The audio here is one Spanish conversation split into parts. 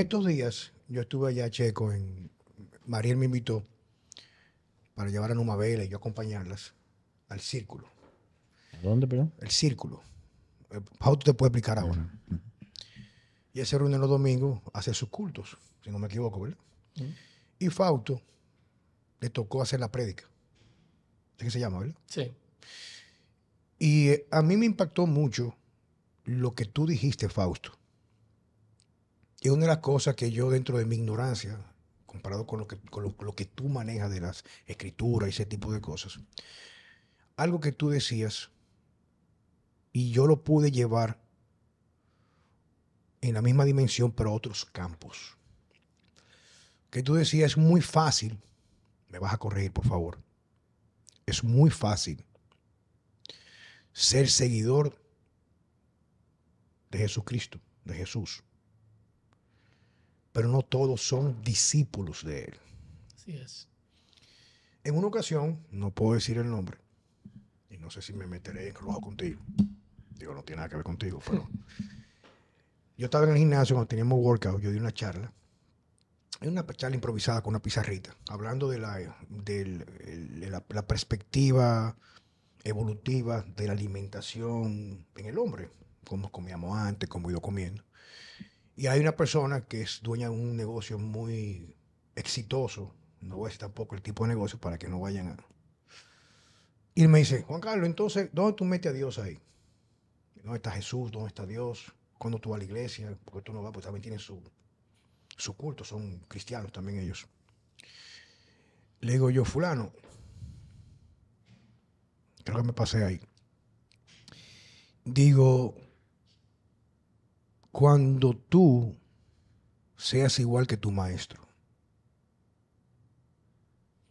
estos días yo estuve allá checo en Mariel me invitó para llevar a Numa Vela y yo acompañarlas al círculo. ¿A ¿Dónde, perdón? El círculo. Fausto eh, te puede explicar ahora. Y ese se reúne los domingos a hacer sus cultos, si no me equivoco, ¿verdad? Y Fausto le tocó hacer la prédica. ¿De qué se llama, verdad? Sí. Y eh, a mí me impactó mucho lo que tú dijiste, Fausto. Y una de las cosas que yo dentro de mi ignorancia, comparado con lo que, lo, que tú manejas de las escrituras y ese tipo de cosas, algo que tú decías y yo lo pude llevar en la misma dimensión, pero a otros campos. Que tú decías, es muy fácil, me vas a corregir, por favor, es muy fácil ser seguidor de Jesucristo, de Jesús pero no todos son discípulos de él. Así es. En una ocasión, no puedo decir el nombre, y no sé si me meteré en rojo contigo. Digo, no tiene nada que ver contigo, pero yo estaba en el gimnasio cuando teníamos workout, yo di una charla, una charla improvisada con una pizarrita, hablando de la, de la, perspectiva evolutiva de la alimentación en el hombre, cómo comíamos antes, cómo ido comiendo. Y hay una persona que es dueña de un negocio muy exitoso, no voy a decir tampoco el tipo de negocio para que no vayan a... Y me dice, Juan Carlos, entonces, ¿dónde tú metes a Dios ahí? ¿Dónde está Jesús? ¿Dónde está Dios? ¿Cuándo tú vas a la iglesia? Porque tú no vas, pues también tienen su, su culto, son cristianos también ellos. Le digo yo, fulano, creo que me pasé ahí. Digo, cuando tú seas igual que tu maestro.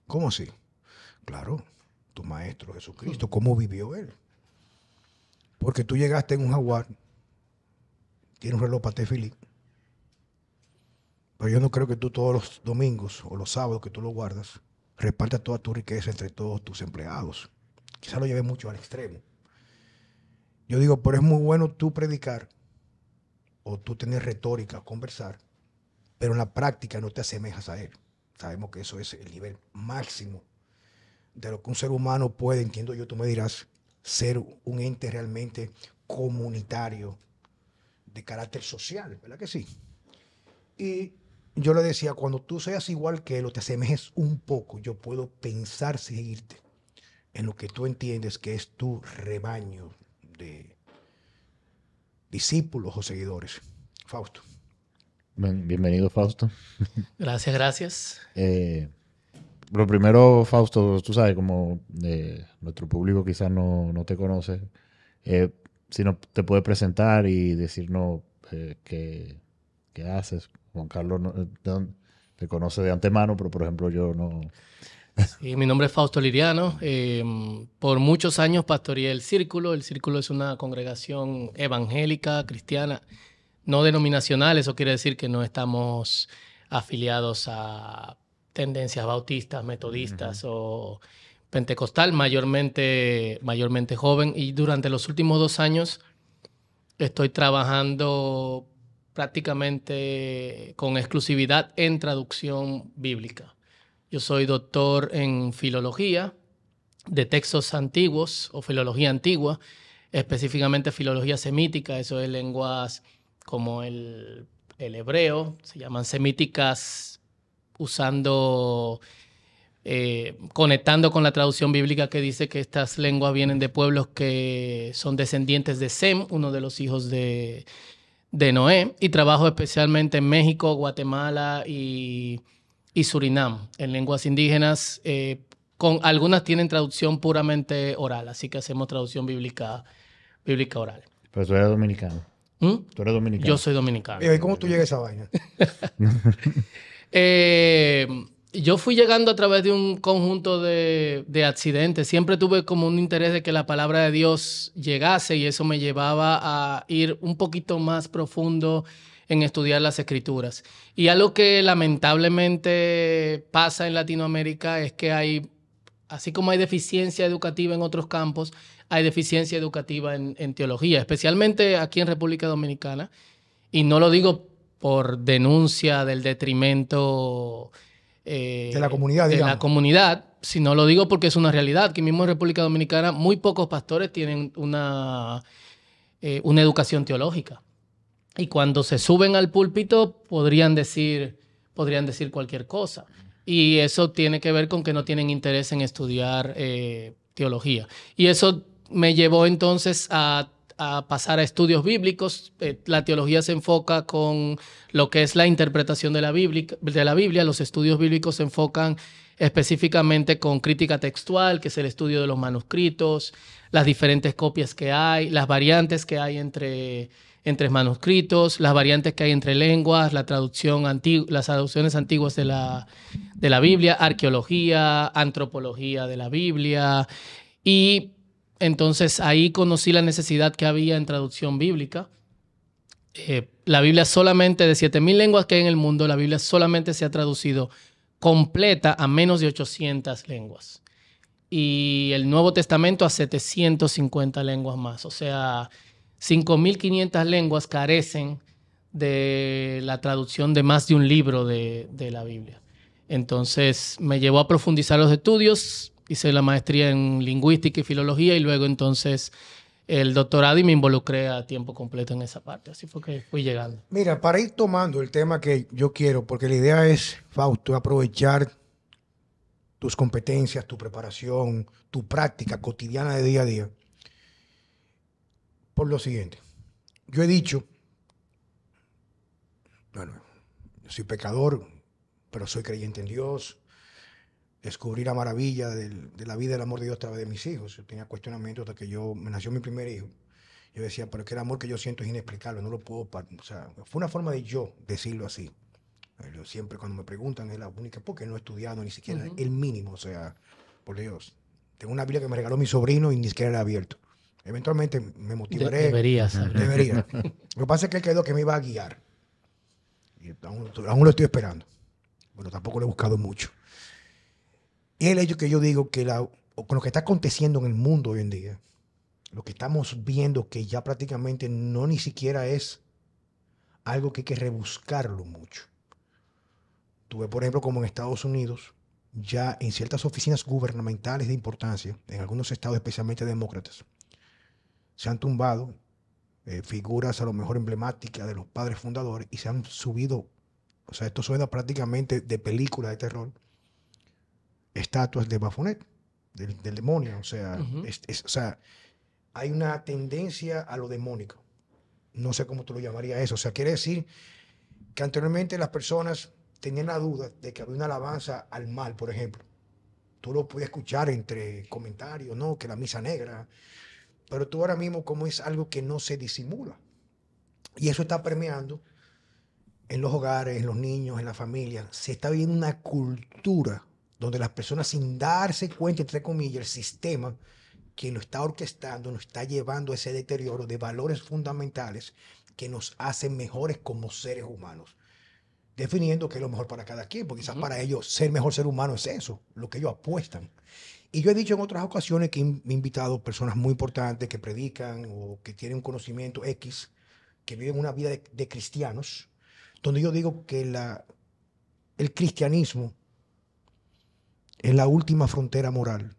¿Cómo así? Claro, tu maestro Jesucristo, ¿cómo vivió él? Porque tú llegaste en un jaguar, tiene un reloj para tefilí, pero yo no creo que tú todos los domingos o los sábados que tú lo guardas, repartas toda tu riqueza entre todos tus empleados. Quizás lo lleves mucho al extremo. Yo digo, pero es muy bueno tú predicar o tú tienes retórica, conversar, pero en la práctica no te asemejas a él. Sabemos que eso es el nivel máximo de lo que un ser humano puede, entiendo yo, tú me dirás, ser un ente realmente comunitario, de carácter social, ¿verdad que sí? Y yo le decía, cuando tú seas igual que él o te asemejes un poco, yo puedo pensar seguirte en lo que tú entiendes que es tu rebaño de, discípulos o seguidores. Fausto. bienvenido, Fausto. Gracias, gracias. Eh, lo primero, Fausto, tú sabes, como eh, nuestro público quizás no, no te conoce, eh, si no te puede presentar y decirnos qué, haces. Juan Carlos te conoce de antemano, pero por ejemplo yo no mi nombre es Fausto Liriano. Eh, por muchos años pastoreé el Círculo. El Círculo es una congregación evangélica, cristiana, no denominacional. Eso quiere decir que no estamos afiliados a tendencias bautistas, metodistas o pentecostal, mayormente, mayormente joven. Y durante los últimos dos años estoy trabajando prácticamente con exclusividad en traducción bíblica. Yo soy doctor en filología de textos antiguos o filología antigua, específicamente filología semítica, eso es lenguas como el, hebreo, se llaman semíticas usando, eh, conectando con la traducción bíblica que dice que estas lenguas vienen de pueblos que son descendientes de Sem, uno de los hijos de Noé, y trabajo especialmente en México, Guatemala y y Surinam, en lenguas indígenas, eh, con algunas tienen traducción puramente oral, así que hacemos traducción bíblica, bíblica oral. Pero tú eres dominicano. ¿Mm? Tú eres dominicano. Yo soy dominicano. ¿Y eh, cómo tú llegas a esa eh, yo fui llegando a través de un conjunto de, accidentes. Siempre tuve como un interés de que la palabra de Dios llegase y eso me llevaba a ir un poquito más profundo en estudiar las escrituras. Y algo que lamentablemente pasa en Latinoamérica es que hay, así como hay deficiencia educativa en otros campos, hay deficiencia educativa en, teología, especialmente aquí en República Dominicana. Y no lo digo por denuncia del detrimento eh, de la comunidad, De la comunidad, lo digo porque es una realidad, que mismo en República Dominicana muy pocos pastores tienen una, eh, una educación teológica. Y cuando se suben al púlpito podrían decir, podrían decir cualquier cosa. Y eso tiene que ver con que no tienen interés en estudiar eh, teología. Y eso me llevó entonces a, pasar a estudios bíblicos. Eh, la teología se enfoca con lo que es la interpretación de la, Biblia, de la Biblia. Los estudios bíblicos se enfocan específicamente con crítica textual, que es el estudio de los manuscritos, las diferentes copias que hay, las variantes que hay entre entre manuscritos, las variantes que hay entre lenguas, la traducción las traducciones antiguas de la, de la Biblia, arqueología, antropología de la Biblia. Y entonces ahí conocí la necesidad que había en traducción bíblica. Eh, la Biblia solamente, de 7.000 lenguas que hay en el mundo, la Biblia solamente se ha traducido completa a menos de 800 lenguas. Y el Nuevo Testamento a 750 lenguas más. O sea, 5.500 lenguas carecen de la traducción de más de un libro de, la Biblia. Entonces me llevó a profundizar los estudios, hice la maestría en lingüística y filología y luego entonces el doctorado y me involucré a tiempo completo en esa parte. Así fue que fui llegando. Mira, para ir tomando el tema que yo quiero, porque la idea es, Fausto, aprovechar tus competencias, tu preparación, tu práctica cotidiana de día a día por lo siguiente. Yo he dicho, bueno, yo soy pecador, pero soy creyente en Dios. Descubrí la maravilla de la vida del amor de Dios a través de mis hijos. Yo tenía cuestionamientos hasta que yo me nació mi primer hijo. Yo decía, pero es que el amor que yo siento es inexplicable, no lo puedo. O sea, fue una forma de yo decirlo así. Eh, siempre cuando me preguntan es la única, porque no he estudiado ni siquiera el mínimo, o sea, por Dios. Tengo una Biblia que me regaló mi sobrino y ni siquiera la he abierto. Eventualmente me motivaré. debería lo que pasa es que quedó que me iba a guiar. aún, lo estoy esperando. Bueno, tampoco lo he buscado mucho. Y el hecho que yo digo que con lo que está aconteciendo en el mundo hoy en día, lo que estamos viendo que ya prácticamente no ni siquiera es algo que hay que rebuscarlo mucho. Tuve, por ejemplo, como en Estados Unidos, ya en ciertas oficinas gubernamentales de importancia, en algunos estados especialmente demócratas, se han tumbado eh, figuras a lo mejor emblemáticas de los padres fundadores y se han subido, o sea, esto suena prácticamente de película de terror, estatuas de Bafonet, del, demonio, o sea, hay una tendencia a lo demónico. No sé cómo tú lo llamarías eso, o sea, quiere decir que anteriormente las personas tenían la duda de que había una alabanza al mal, por ejemplo. Tú lo puedes escuchar entre comentarios, ¿no? Que la misa negra, pero tú ahora mismo como es algo que no se disimula. Y eso está permeando en los hogares, en los niños, en la familia. Se está viendo una cultura donde las personas sin darse cuenta, entre comillas, el sistema que lo está orquestando, nos está llevando a ese deterioro de valores fundamentales que nos hacen mejores como seres humanos. Definiendo que es lo mejor para cada quien, porque quizás para ellos ser mejor ser humano es eso, lo que ellos apuestan. Y yo he dicho en otras ocasiones que he invitado personas muy importantes que predican o que tienen un conocimiento X, que viven una vida de, cristianos, donde yo digo que el cristianismo es la última frontera moral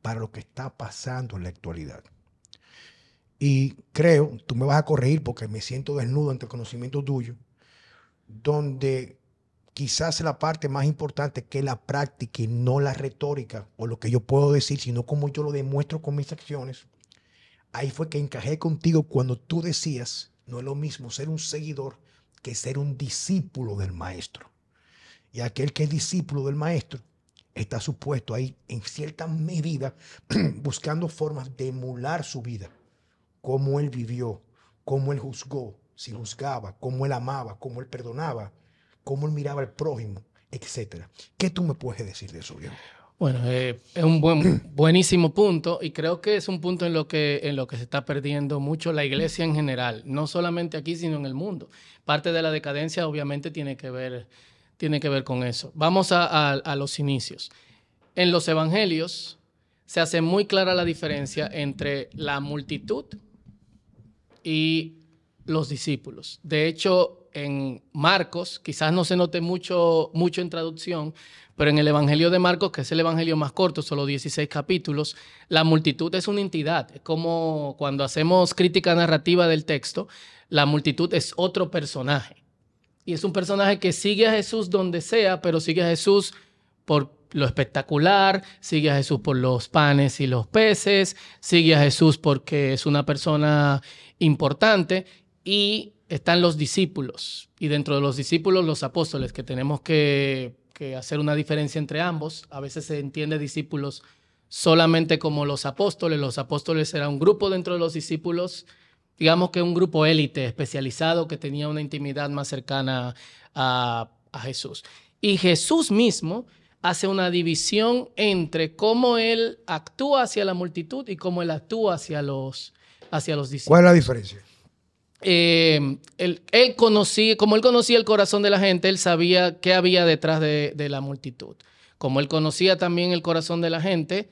para lo que está pasando en la actualidad. Y creo, tú me vas a corregir porque me siento desnudo ante el conocimiento tuyo, donde quizás la parte más importante que la práctica y no la retórica o lo que yo puedo decir, sino como yo lo demuestro con mis acciones. Ahí fue que encajé contigo cuando tú decías, no es lo mismo ser un seguidor que ser un discípulo del maestro. Y aquel que es discípulo del maestro está supuesto ahí en cierta medida buscando formas de emular su vida, cómo él vivió, cómo él juzgó, si juzgaba, cómo él amaba, cómo él perdonaba cómo él miraba al prójimo, etcétera. ¿Qué tú me puedes decir de eso, bien? Bueno, eh, es un buen, buenísimo punto y creo que es un punto en lo, que, en lo que se está perdiendo mucho la iglesia en general, no solamente aquí, sino en el mundo. Parte de la decadencia obviamente tiene que ver, tiene que ver con eso. Vamos a los inicios. En los evangelios se hace muy clara la diferencia entre la multitud y los discípulos. De hecho, en Marcos, quizás no se note mucho, mucho en traducción, pero en el Evangelio de Marcos, que es el Evangelio más corto, solo 16 capítulos, la multitud es una entidad. Es como cuando hacemos crítica narrativa del texto, la multitud es otro personaje. Y es un personaje que sigue a Jesús donde sea, pero sigue a Jesús por lo espectacular, sigue a Jesús por los panes y los peces, sigue a Jesús porque es una persona importante y están los discípulos y dentro de los discípulos los apóstoles, que tenemos que, hacer una diferencia entre ambos. A veces se entiende discípulos solamente como los apóstoles. Los apóstoles era un grupo dentro de los discípulos, digamos que un grupo élite especializado que tenía una intimidad más cercana a, a Jesús. Y Jesús mismo hace una división entre cómo él actúa hacia la multitud y cómo él actúa hacia los, hacia los discípulos. ¿Cuál es la diferencia? Eh, él, conocía, como él conocía el corazón de la gente, él sabía qué había detrás de, la multitud. Como él conocía también el corazón de la gente,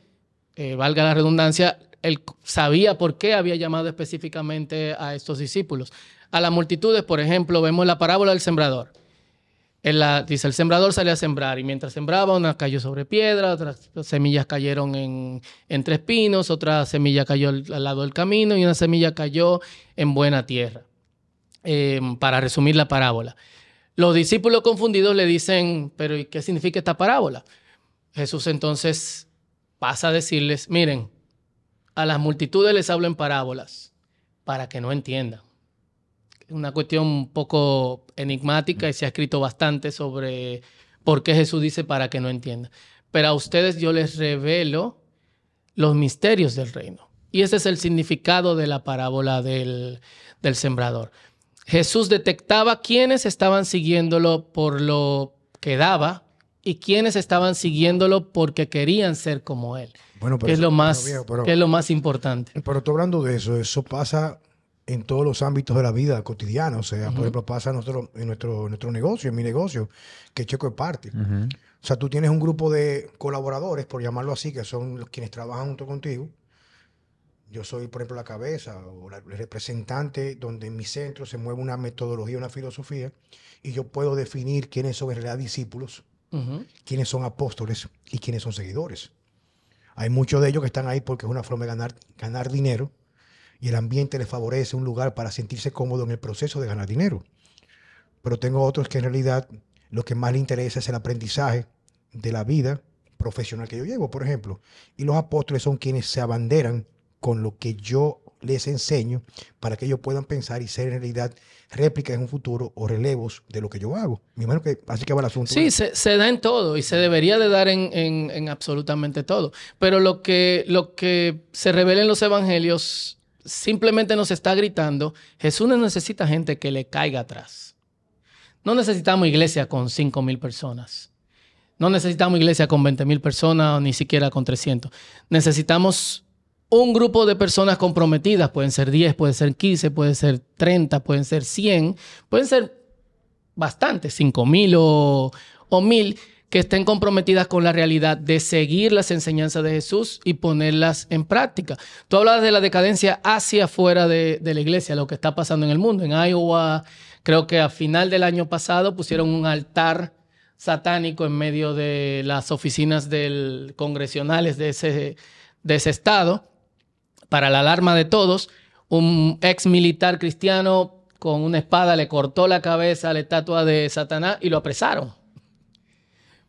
eh, valga la redundancia, él sabía por qué había llamado específicamente a estos discípulos. A las multitudes, por ejemplo, vemos la parábola del sembrador dice, el sembrador salió a sembrar y mientras sembraba, una cayó sobre piedra, otras semillas cayeron en, entre espinos, otra semilla cayó al, lado del camino y una semilla cayó en buena tierra. Em, para resumir la parábola. Los discípulos confundidos le dicen, pero qué significa esta parábola? Jesús entonces pasa a decirles, miren, a las multitudes les hablo en parábolas para que no entiendan una cuestión un poco enigmática y se ha escrito bastante sobre por qué Jesús dice para que no entienda. Pero a ustedes yo les revelo los misterios del reino. Y ese es el significado de la parábola del, sembrador. Jesús detectaba quiénes estaban siguiéndolo por lo que daba y quiénes estaban siguiéndolo porque querían ser como él. Bueno, es lo más, es lo más importante. Pero estoy hablando de eso, eso pasa en todos los ámbitos de la vida cotidiana. O sea, por ejemplo, pasa en nuestro, nuestro, nuestro negocio, en mi negocio, que Checo es parte. O sea, tú tienes un grupo de colaboradores, por llamarlo así, que son los quienes trabajan junto contigo. Yo soy, por ejemplo, la cabeza o el representante donde en mi centro se mueve una metodología, una filosofía, y yo puedo definir quiénes son en realidad discípulos, quiénes son apóstoles y quiénes son seguidores. Hay muchos de ellos que están ahí porque es una forma de ganar, ganar dinero, y el ambiente le favorece un lugar para sentirse cómodo en el proceso de ganar dinero. Pero tengo otros que en realidad lo que más le interesa es el aprendizaje de la vida profesional que yo llevo, por ejemplo. Y los apóstoles son quienes se abanderan con lo que yo les enseño para que ellos puedan pensar y ser en realidad réplicas en un futuro o relevos de lo que yo hago. Mi hermano, que así que va el asunto. Sí, se, da en todo y se debería de dar en, absolutamente todo. Pero lo que, lo que se revela en los evangelios simplemente nos está gritando, Jesús no necesita gente que le caiga atrás. No necesitamos iglesia con 5 mil personas. No necesitamos iglesia con 20 mil personas ni siquiera con 300. Necesitamos un grupo de personas comprometidas. Pueden ser 10, pueden ser 15, pueden ser 30, pueden ser 100, pueden ser bastantes, 5 mil o, 1.000 que estén comprometidas con la realidad de seguir las enseñanzas de Jesús y ponerlas en práctica. Tú hablas de la decadencia hacia afuera de, la iglesia, lo que está pasando en el mundo. En Iowa, creo que a final del año pasado pusieron un altar satánico en medio de las oficinas del, congresionales de ese, de ese estado, para la alarma de todos. Un ex militar cristiano con una espada le cortó la cabeza a la estatua de Satanás y lo apresaron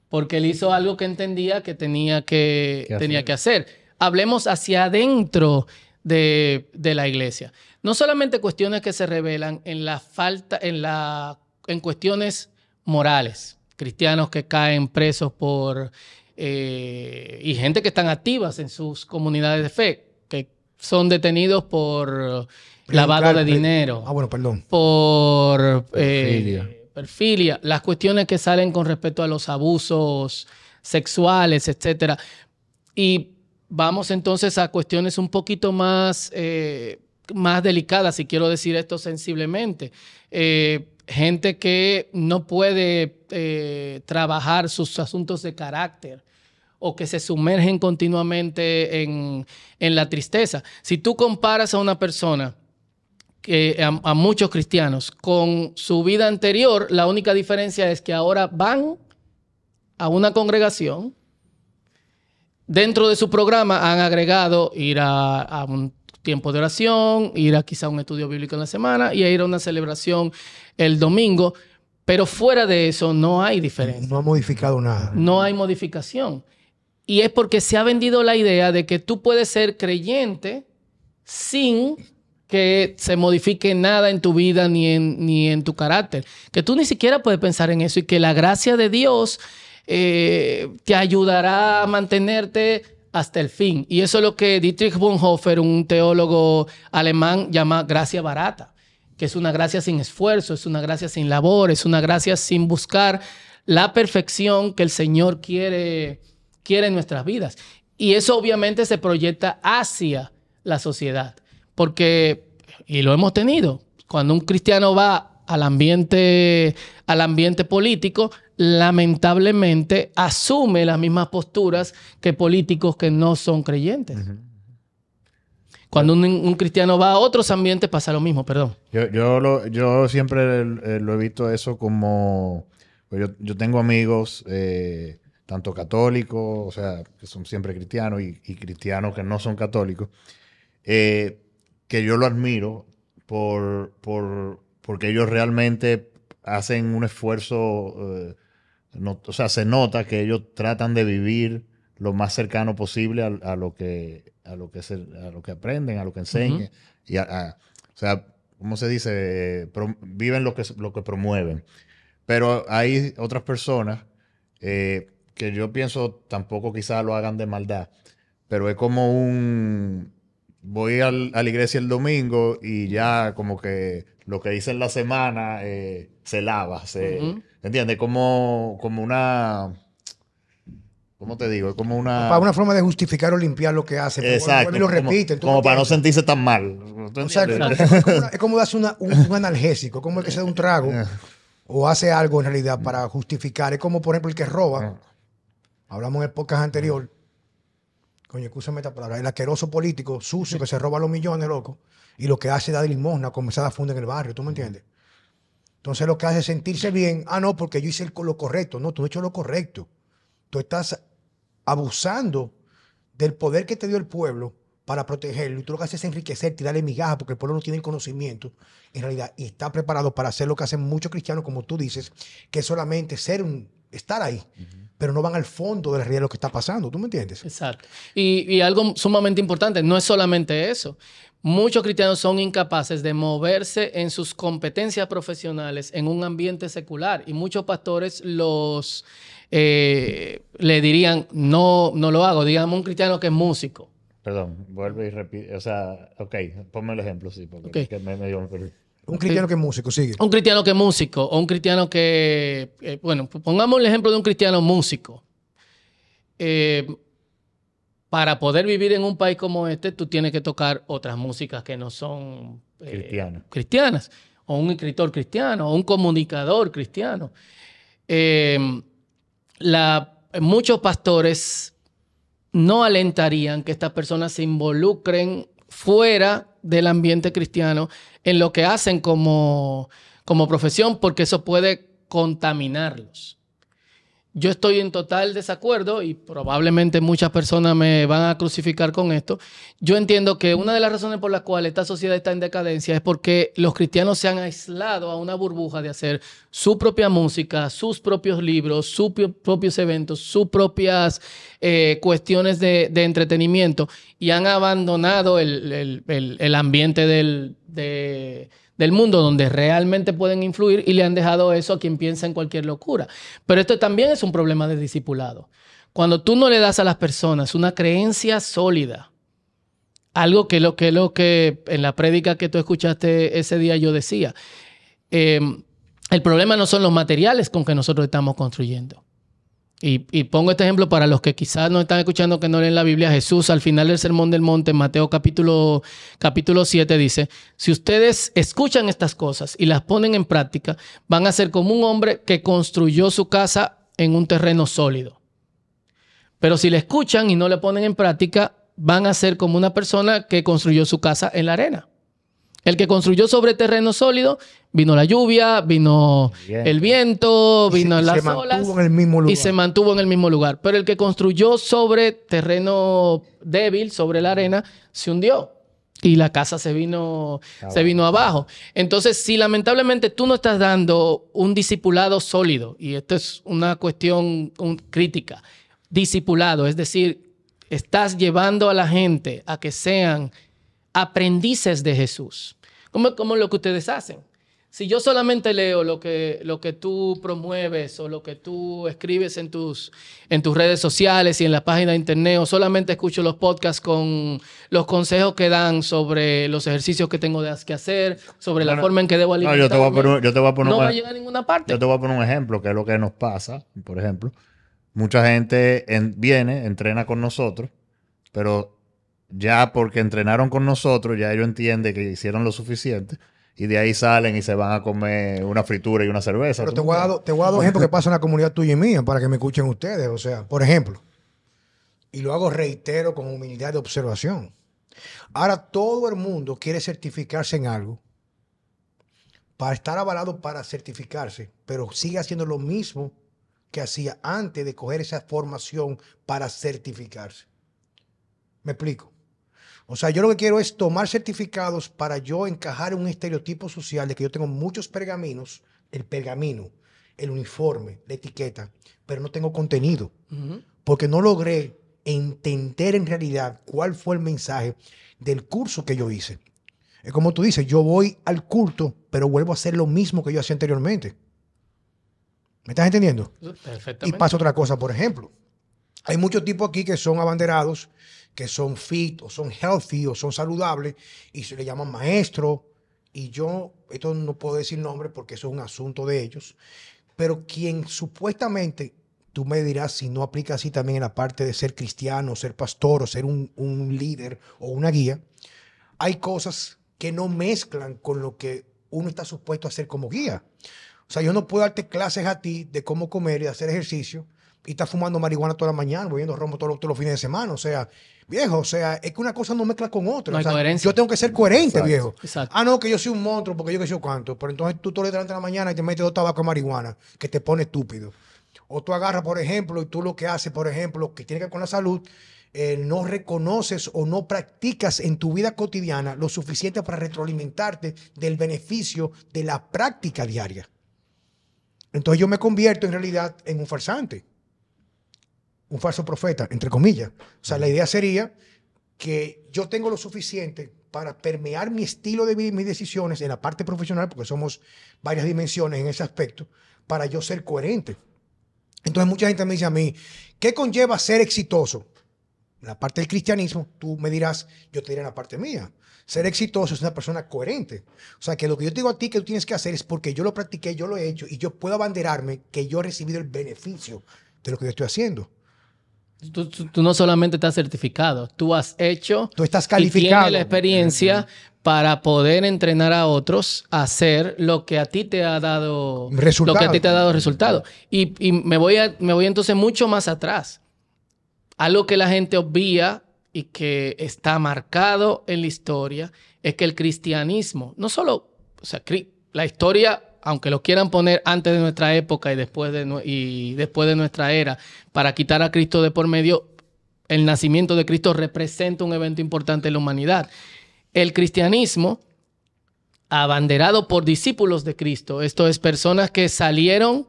porque él hizo algo que entendía que tenía que, tenía hacer? que hacer. Hablemos hacia adentro de, la iglesia. No solamente cuestiones que se revelan en la falta, en, la, en cuestiones morales, cristianos que caen presos por... Eh, y gente que están activas en sus comunidades de fe, que son detenidos por lavado de dinero. Ah, bueno, perdón. Por... Eh, Perfilia, las cuestiones que salen con respecto a los abusos sexuales, etcétera. Y vamos entonces a cuestiones un poquito más, eh, más delicadas, si quiero decir esto sensiblemente. Eh, gente que no puede eh, trabajar sus asuntos de carácter o que se sumergen continuamente en, en la tristeza. Si tú comparas a una persona eh, a, muchos cristianos. Con su vida anterior, la única diferencia es que ahora van a una congregación. Dentro de su programa han agregado ir a, un tiempo de oración, ir a quizá un estudio bíblico en la semana y a ir a una celebración el domingo. Pero fuera de eso no hay diferencia. No ha modificado nada. No hay modificación. Y es porque se ha vendido la idea de que tú puedes ser creyente sin que se modifique nada en tu vida ni en, ni en tu carácter. Que tú ni siquiera puedes pensar en eso y que la gracia de Dios eh, te ayudará a mantenerte hasta el fin. Y eso es lo que Dietrich Bonhoeffer, un teólogo alemán, llama gracia barata, que es una gracia sin esfuerzo, es una gracia sin labor, es una gracia sin buscar la perfección que el Señor quiere, quiere en nuestras vidas. Y eso obviamente se proyecta hacia la sociedad. Porque, y lo hemos tenido, cuando un cristiano va al ambiente, al ambiente político, lamentablemente asume las mismas posturas que políticos que no son creyentes. Cuando un, cristiano va a otros ambientes pasa lo mismo, perdón. Yo, yo, siempre eh, lo he visto eso como... Pues yo, tengo amigos, eh, tanto católicos, o sea, que son siempre cristianos, y, cristianos que no son católicos, eh, que yo lo admiro por, porque ellos realmente hacen un esfuerzo, eh, no, o sea, se nota que ellos tratan de vivir lo más cercano posible a, lo, que, a, lo, que se, a lo que aprenden, a lo que enseñan. y a, o sea, ¿cómo se dice? viven lo que, lo que promueven. Pero hay otras personas eh, que yo pienso tampoco quizás lo hagan de maldad, pero es como un, voy al, a la iglesia el domingo y ya como que lo que hice en la semana eh, se lava, se, ¿entiendes? Como, como una... ¿Cómo te digo? Es como una... Para una forma de justificar o limpiar lo que hace. Exacto. Como, lo repiten, como, para no sentirse tan mal. es, como darse una, un, analgésico, como el que se da un trago o hace algo en realidad para justificar. Es como, por ejemplo, el que roba. Hablamos en épocas podcast anterior coño, escúchame esta palabra, el asqueroso político sucio que se roba los millones, loco, y lo que hace es dar limosna, comenzar a fundar en el barrio, ¿tú me entiendes? Entonces lo que hace es sentirse bien, ah, no, porque yo hice lo correcto, no, tú has hecho lo correcto, tú estás abusando del poder que te dio el pueblo para protegerlo. Y tú lo que haces es enriquecer, y darle migajas porque el pueblo no tiene el conocimiento en realidad y está preparado para hacer lo que hacen muchos cristianos, como tú dices, que es solamente ser un, estar ahí pero no van al fondo de la realidad de lo que está pasando. ¿Tú me entiendes? Exacto. Y, algo sumamente importante, no es solamente eso. Muchos cristianos son incapaces de moverse en sus competencias profesionales en un ambiente secular y muchos pastores los eh, le dirían, no, no lo hago, digamos un cristiano que es músico. Perdón, vuelve y repite, o sea, ok, ponme el ejemplo, sí, porque me, dio un un cristiano eh, que es músico, sigue. Un cristiano que es músico, o un cristiano que, eh, bueno, pongamos el ejemplo de un cristiano músico. Eh, para poder vivir en un país como este, tú tienes que tocar otras músicas que no son cristianas, o un escritor cristiano, o un comunicador cristiano. muchos pastores no alentarían que estas personas se involucren fuera del ambiente cristiano en lo que hacen como, como profesión, porque eso puede contaminarlos. Yo estoy en total desacuerdo y probablemente muchas personas me van a crucificar con esto. Yo entiendo que una de las razones por las cuales esta sociedad está en decadencia es porque los cristianos se han aislado a una burbuja de hacer su propia música, sus propios libros, sus propios eventos, sus propias eh, cuestiones de, entretenimiento y han abandonado el, ambiente del, de del mundo donde realmente pueden influir y le han dejado eso a quien piensa en cualquier locura. Pero esto también es un problema de discipulado. Cuando tú no le das a las personas una creencia sólida, algo que lo que, lo que en la prédica que tú escuchaste ese día yo decía, eh, el problema no son los materiales con que nosotros estamos construyendo. Y, pongo este ejemplo para los que quizás no están escuchando que no leen la Biblia. Jesús al final del Sermón del Monte, Mateo capítulo, capítulo 7, dice, si ustedes escuchan estas cosas y las ponen en práctica, van a ser como un hombre que construyó su casa en un terreno sólido. Pero si le escuchan y no le ponen en práctica, van a ser como una persona que construyó su casa en la arena. El que construyó sobre terreno sólido, vino la lluvia, vino el viento, vino las olas. el mismo Y se mantuvo en el mismo lugar. Pero el que construyó sobre terreno débil, sobre la arena, se hundió. Y la casa se vino, se vino abajo. Entonces, si lamentablemente tú no estás dando un discipulado sólido, y esto es una cuestión crítica, discipulado, es decir, estás llevando a la gente a que sean aprendices de Jesús, ¿Cómo es lo que ustedes hacen. Si yo solamente leo lo que, lo que tú promueves o lo que tú escribes en tus, en tus redes sociales y en la página de internet, o solamente escucho los podcasts con los consejos que dan sobre los ejercicios que tengo que hacer, sobre la forma en que debo alimentarme, no, yo te voy a poner, va a llegar a ninguna parte. Yo te voy a poner un ejemplo, que es lo que nos pasa, por ejemplo. Mucha gente viene, entrena con nosotros, pero ya porque entrenaron con nosotros, ya ellos entienden que hicieron lo suficiente. Y de ahí salen y se van a comer una fritura y una cerveza. Pero te voy, a, dar dos ejemplos que pasa en la comunidad tuya y mía para que me escuchen ustedes. O sea, por ejemplo, y lo hago reitero con humildad de observación. Ahora todo el mundo quiere certificarse en algo para estar avalado para certificarse, pero sigue haciendo lo mismo que hacía antes de coger esa formación para certificarse. Me explico. O sea, yo lo que quiero es tomar certificados para yo encajar en un estereotipo social de que yo tengo muchos pergaminos, el pergamino, el uniforme, la etiqueta, pero no tengo contenido, porque no logré entender en realidad cuál fue el mensaje del curso que yo hice. Es como tú dices, yo voy al culto, pero vuelvo a hacer lo mismo que yo hacía anteriormente. ¿Me estás entendiendo? Perfectamente. Y pasa otra cosa, por ejemplo. Hay muchos tipos aquí que son abanderados que son fit o son healthy o son saludables y se le llaman maestro. Y yo, esto no puedo decir nombre porque eso es un asunto de ellos, pero quien supuestamente, tú me dirás si no aplica así también en la parte de ser cristiano, ser pastor o ser un, un líder o una guía, hay cosas que no mezclan con lo que uno está supuesto a hacer como guía. O sea, yo no puedo darte clases a ti de cómo comer y hacer ejercicio y estás fumando marihuana toda la mañana, bebiendo rombo todos los, todos los fines de semana. O sea, viejo, o sea, es que una cosa no mezcla con otra. Yo tengo que ser coherente, viejo. Ah, no, que yo soy un monstruo porque yo que sé cuánto. Pero entonces tú todo delante de la mañana y te metes dos tabacos de marihuana, que te pone estúpido. O tú agarras, por ejemplo, y tú lo que haces, por ejemplo, que tiene que ver con la salud, eh, no reconoces o no practicas en tu vida cotidiana lo suficiente para retroalimentarte del beneficio de la práctica diaria. Entonces yo me convierto en realidad en un farsante un falso profeta, entre comillas. O sea, la idea sería que yo tengo lo suficiente para permear mi estilo de vida mis decisiones en la parte profesional, porque somos varias dimensiones en ese aspecto, para yo ser coherente. Entonces mucha gente me dice a mí, ¿qué conlleva ser exitoso? En la parte del cristianismo, tú me dirás, yo te diré en la parte mía. Ser exitoso es una persona coherente. O sea, que lo que yo digo a ti que tú tienes que hacer es porque yo lo practiqué, yo lo he hecho y yo puedo abanderarme que yo he recibido el beneficio de lo que yo estoy haciendo. Tú, no solamente estás certificado, tú has hecho. Tú estás calificado. la experiencia para poder entrenar a otros a hacer lo que a ti te ha dado resultado. que a ti te ha dado Y, me, voy a, me voy entonces mucho más atrás. Algo que la gente obvia y que está marcado en la historia es que el cristianismo, no solo, o sea, la historia aunque lo quieran poner antes de nuestra época y después de, y después de nuestra era, para quitar a Cristo de por medio, el nacimiento de Cristo representa un evento importante en la humanidad. El cristianismo, abanderado por discípulos de Cristo, esto es, personas que salieron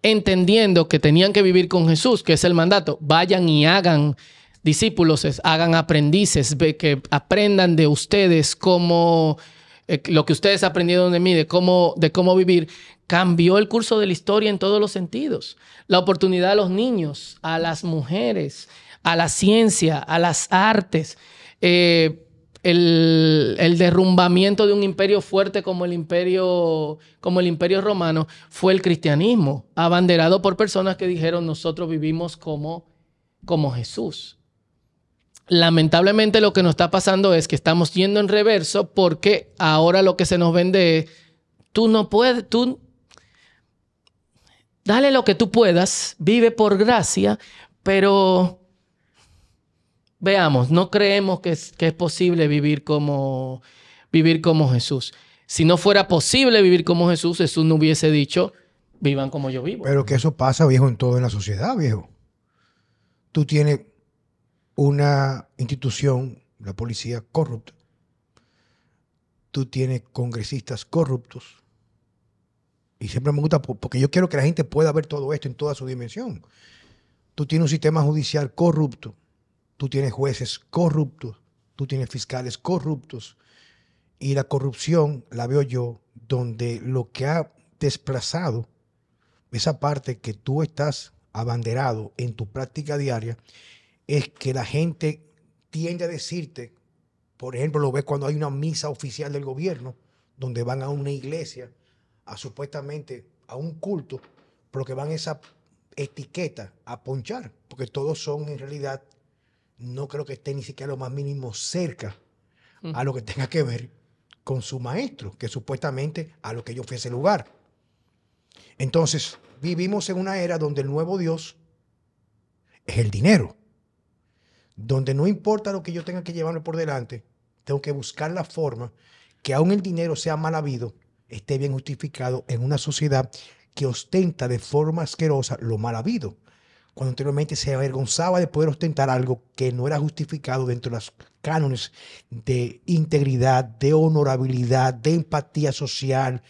entendiendo que tenían que vivir con Jesús, que es el mandato, vayan y hagan discípulos, hagan aprendices, que aprendan de ustedes cómo... Eh, lo que ustedes aprendieron de mí, de cómo, vivir, cambió el curso de la historia en todos los sentidos. La oportunidad a los niños, a las mujeres, a la ciencia, a las artes. Eh, el, derrumbamiento de un imperio fuerte como el imperio, como el imperio romano fue el cristianismo, abanderado por personas que dijeron nosotros vivimos como, como Jesús lamentablemente lo que nos está pasando es que estamos yendo en reverso porque ahora lo que se nos vende es, tú no puedes, tú, dale lo que tú puedas, vive por gracia, pero veamos, no creemos que es, posible vivir como, vivir como Jesús. Si no fuera posible vivir como Jesús, Jesús no hubiese dicho, vivan como yo vivo. Pero que eso pasa, viejo, en toda la sociedad, viejo. Tú tienes una institución, la policía, corrupta. Tú tienes congresistas corruptos. Y siempre me gusta, porque yo quiero que la gente pueda ver todo esto en toda su dimensión. Tú tienes un sistema judicial corrupto. Tú tienes jueces corruptos. Tú tienes fiscales corruptos. Y la corrupción la veo yo donde lo que ha desplazado esa parte que tú estás abanderado en tu práctica diaria es que la gente tiende a decirte, por ejemplo, lo ves cuando hay una misa oficial del gobierno, donde van a una iglesia, a supuestamente a un culto, pero que van esa etiqueta a ponchar, porque todos son en realidad, no creo que estén ni siquiera lo más mínimo cerca a lo que tenga que ver con su maestro, que supuestamente a lo que yo fui ese lugar. Entonces, vivimos en una era donde el nuevo Dios es el dinero donde no importa lo que yo tenga que llevarme por delante, tengo que buscar la forma que aun el dinero sea mal habido, esté bien justificado en una sociedad que ostenta de forma asquerosa lo mal habido, cuando anteriormente se avergonzaba de poder ostentar algo que no era justificado dentro de los cánones de integridad, de honorabilidad, de empatía social,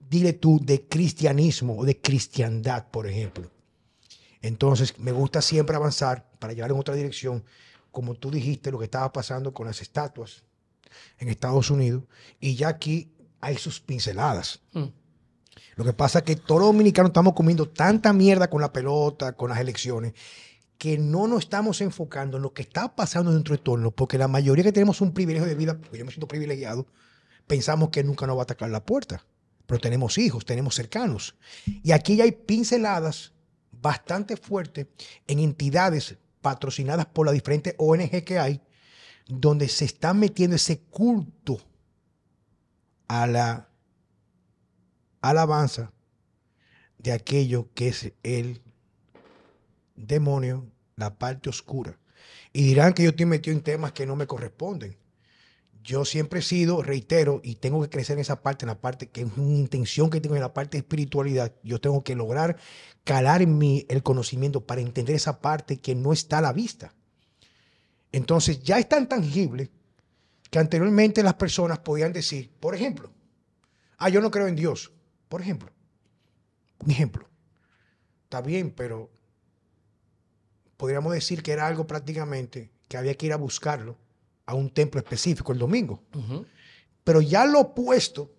dile tú, de cristianismo o de cristiandad, por ejemplo. Entonces, me gusta siempre avanzar para llevar en otra dirección, como tú dijiste, lo que estaba pasando con las estatuas en Estados Unidos, y ya aquí hay sus pinceladas. Mm. Lo que pasa es que todos los dominicanos estamos comiendo tanta mierda con la pelota, con las elecciones, que no nos estamos enfocando en lo que está pasando en nuestro entorno, porque la mayoría que tenemos un privilegio de vida, porque yo me siento privilegiado, pensamos que nunca nos va a atacar la puerta, pero tenemos hijos, tenemos cercanos. Y aquí ya hay pinceladas bastante fuertes en entidades patrocinadas por las diferentes ONG que hay, donde se está metiendo ese culto a la alabanza de aquello que es el demonio, la parte oscura. Y dirán que yo estoy metido en temas que no me corresponden yo siempre he sido, reitero, y tengo que crecer en esa parte, en la parte que es una intención que tengo en la parte de espiritualidad. Yo tengo que lograr calar en el conocimiento para entender esa parte que no está a la vista. Entonces ya es tan tangible que anteriormente las personas podían decir, por ejemplo, ah, yo no creo en Dios, por ejemplo. Un ejemplo. Está bien, pero podríamos decir que era algo prácticamente que había que ir a buscarlo a un templo específico el domingo. Pero ya lo opuesto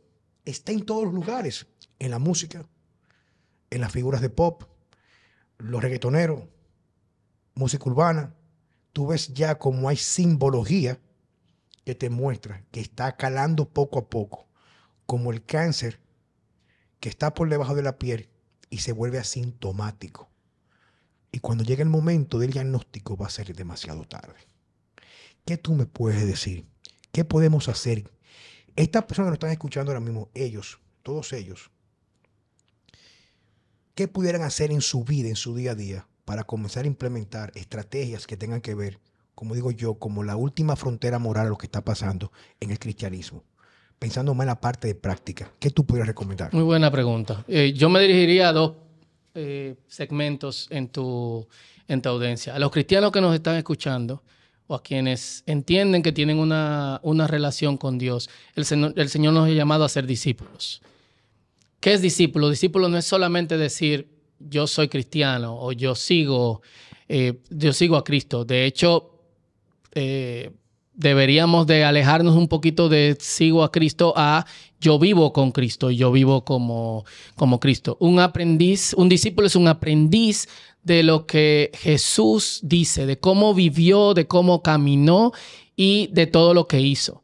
está en todos los lugares, en la música, en las figuras de pop, los reggaetoneros, música urbana. Tú ves ya como hay simbología que te muestra que está calando poco a poco, como el cáncer que está por debajo de la piel y se vuelve asintomático. Y cuando llega el momento del diagnóstico va a ser demasiado tarde. ¿qué tú me puedes decir? ¿Qué podemos hacer? Estas personas que nos están escuchando ahora mismo, ellos, todos ellos, ¿qué pudieran hacer en su vida, en su día a día, para comenzar a implementar estrategias que tengan que ver, como digo yo, como la última frontera moral a lo que está pasando en el cristianismo? Pensando más en la parte de práctica, ¿qué tú pudieras recomendar? Muy buena pregunta. Eh, yo me dirigiría a dos eh, segmentos en tu, en tu audiencia. A los cristianos que nos están escuchando, o a quienes entienden que tienen una, una relación con Dios. El, Señor nos ha llamado a ser discípulos. ¿Qué es discípulo? Discípulo no es solamente decir yo soy cristiano o yo sigo, eh, yo sigo a Cristo. De hecho, eh, deberíamos de alejarnos un poquito de sigo a Cristo a yo vivo con Cristo y yo vivo como, como Cristo. Un aprendiz, un discípulo es un aprendiz de lo que Jesús dice, de cómo vivió, de cómo caminó y de todo lo que hizo.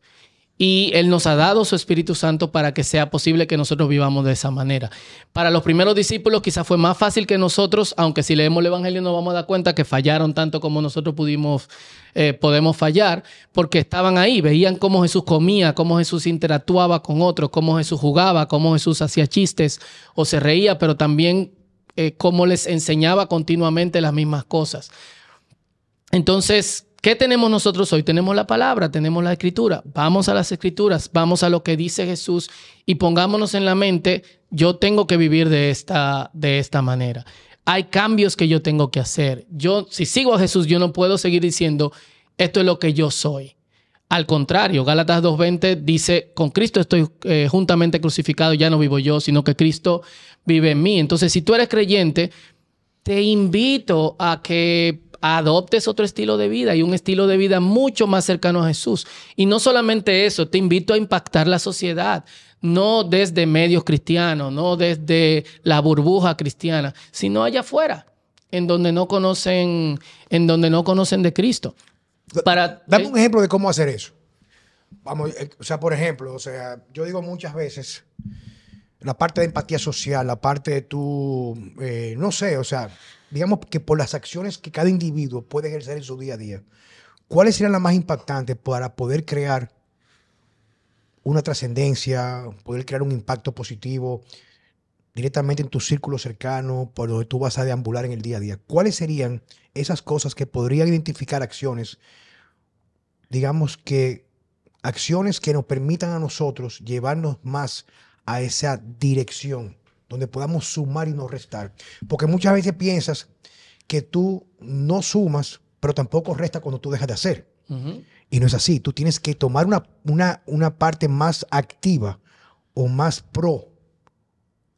Y Él nos ha dado su Espíritu Santo para que sea posible que nosotros vivamos de esa manera. Para los primeros discípulos quizás fue más fácil que nosotros, aunque si leemos el Evangelio nos vamos a dar cuenta que fallaron tanto como nosotros pudimos, eh, podemos fallar, porque estaban ahí, veían cómo Jesús comía, cómo Jesús interactuaba con otros, cómo Jesús jugaba, cómo Jesús hacía chistes o se reía, pero también como eh, cómo les enseñaba continuamente las mismas cosas. Entonces, ¿qué tenemos nosotros hoy? Tenemos la palabra, tenemos la escritura. Vamos a las escrituras, vamos a lo que dice Jesús y pongámonos en la mente, yo tengo que vivir de esta, de esta manera. Hay cambios que yo tengo que hacer. Yo, si sigo a Jesús, yo no puedo seguir diciendo, esto es lo que yo soy. Al contrario, Gálatas 2.20 dice, con Cristo estoy eh, juntamente crucificado, ya no vivo yo, sino que Cristo vive en mí. Entonces, si tú eres creyente, te invito a que adoptes otro estilo de vida y un estilo de vida mucho más cercano a Jesús. Y no solamente eso, te invito a impactar la sociedad, no desde medios cristianos, no desde la burbuja cristiana, sino allá afuera, en donde no conocen, en donde no conocen de Cristo. Dame eh. un ejemplo de cómo hacer eso. Vamos, eh, o sea, por ejemplo, o sea, yo digo muchas veces la parte de empatía social, la parte de tu, eh, no sé, o sea, digamos que por las acciones que cada individuo puede ejercer en su día a día, ¿cuáles serían las más impactantes para poder crear una trascendencia, poder crear un impacto positivo? directamente en tu círculo cercano, por donde tú vas a deambular en el día a día, ¿cuáles serían esas cosas que podrían identificar acciones, digamos que acciones que nos permitan a nosotros llevarnos más a esa dirección, donde podamos sumar y no restar? Porque muchas veces piensas que tú no sumas, pero tampoco resta cuando tú dejas de hacer. Y no es así, tú tienes que tomar una, una parte más activa o más pro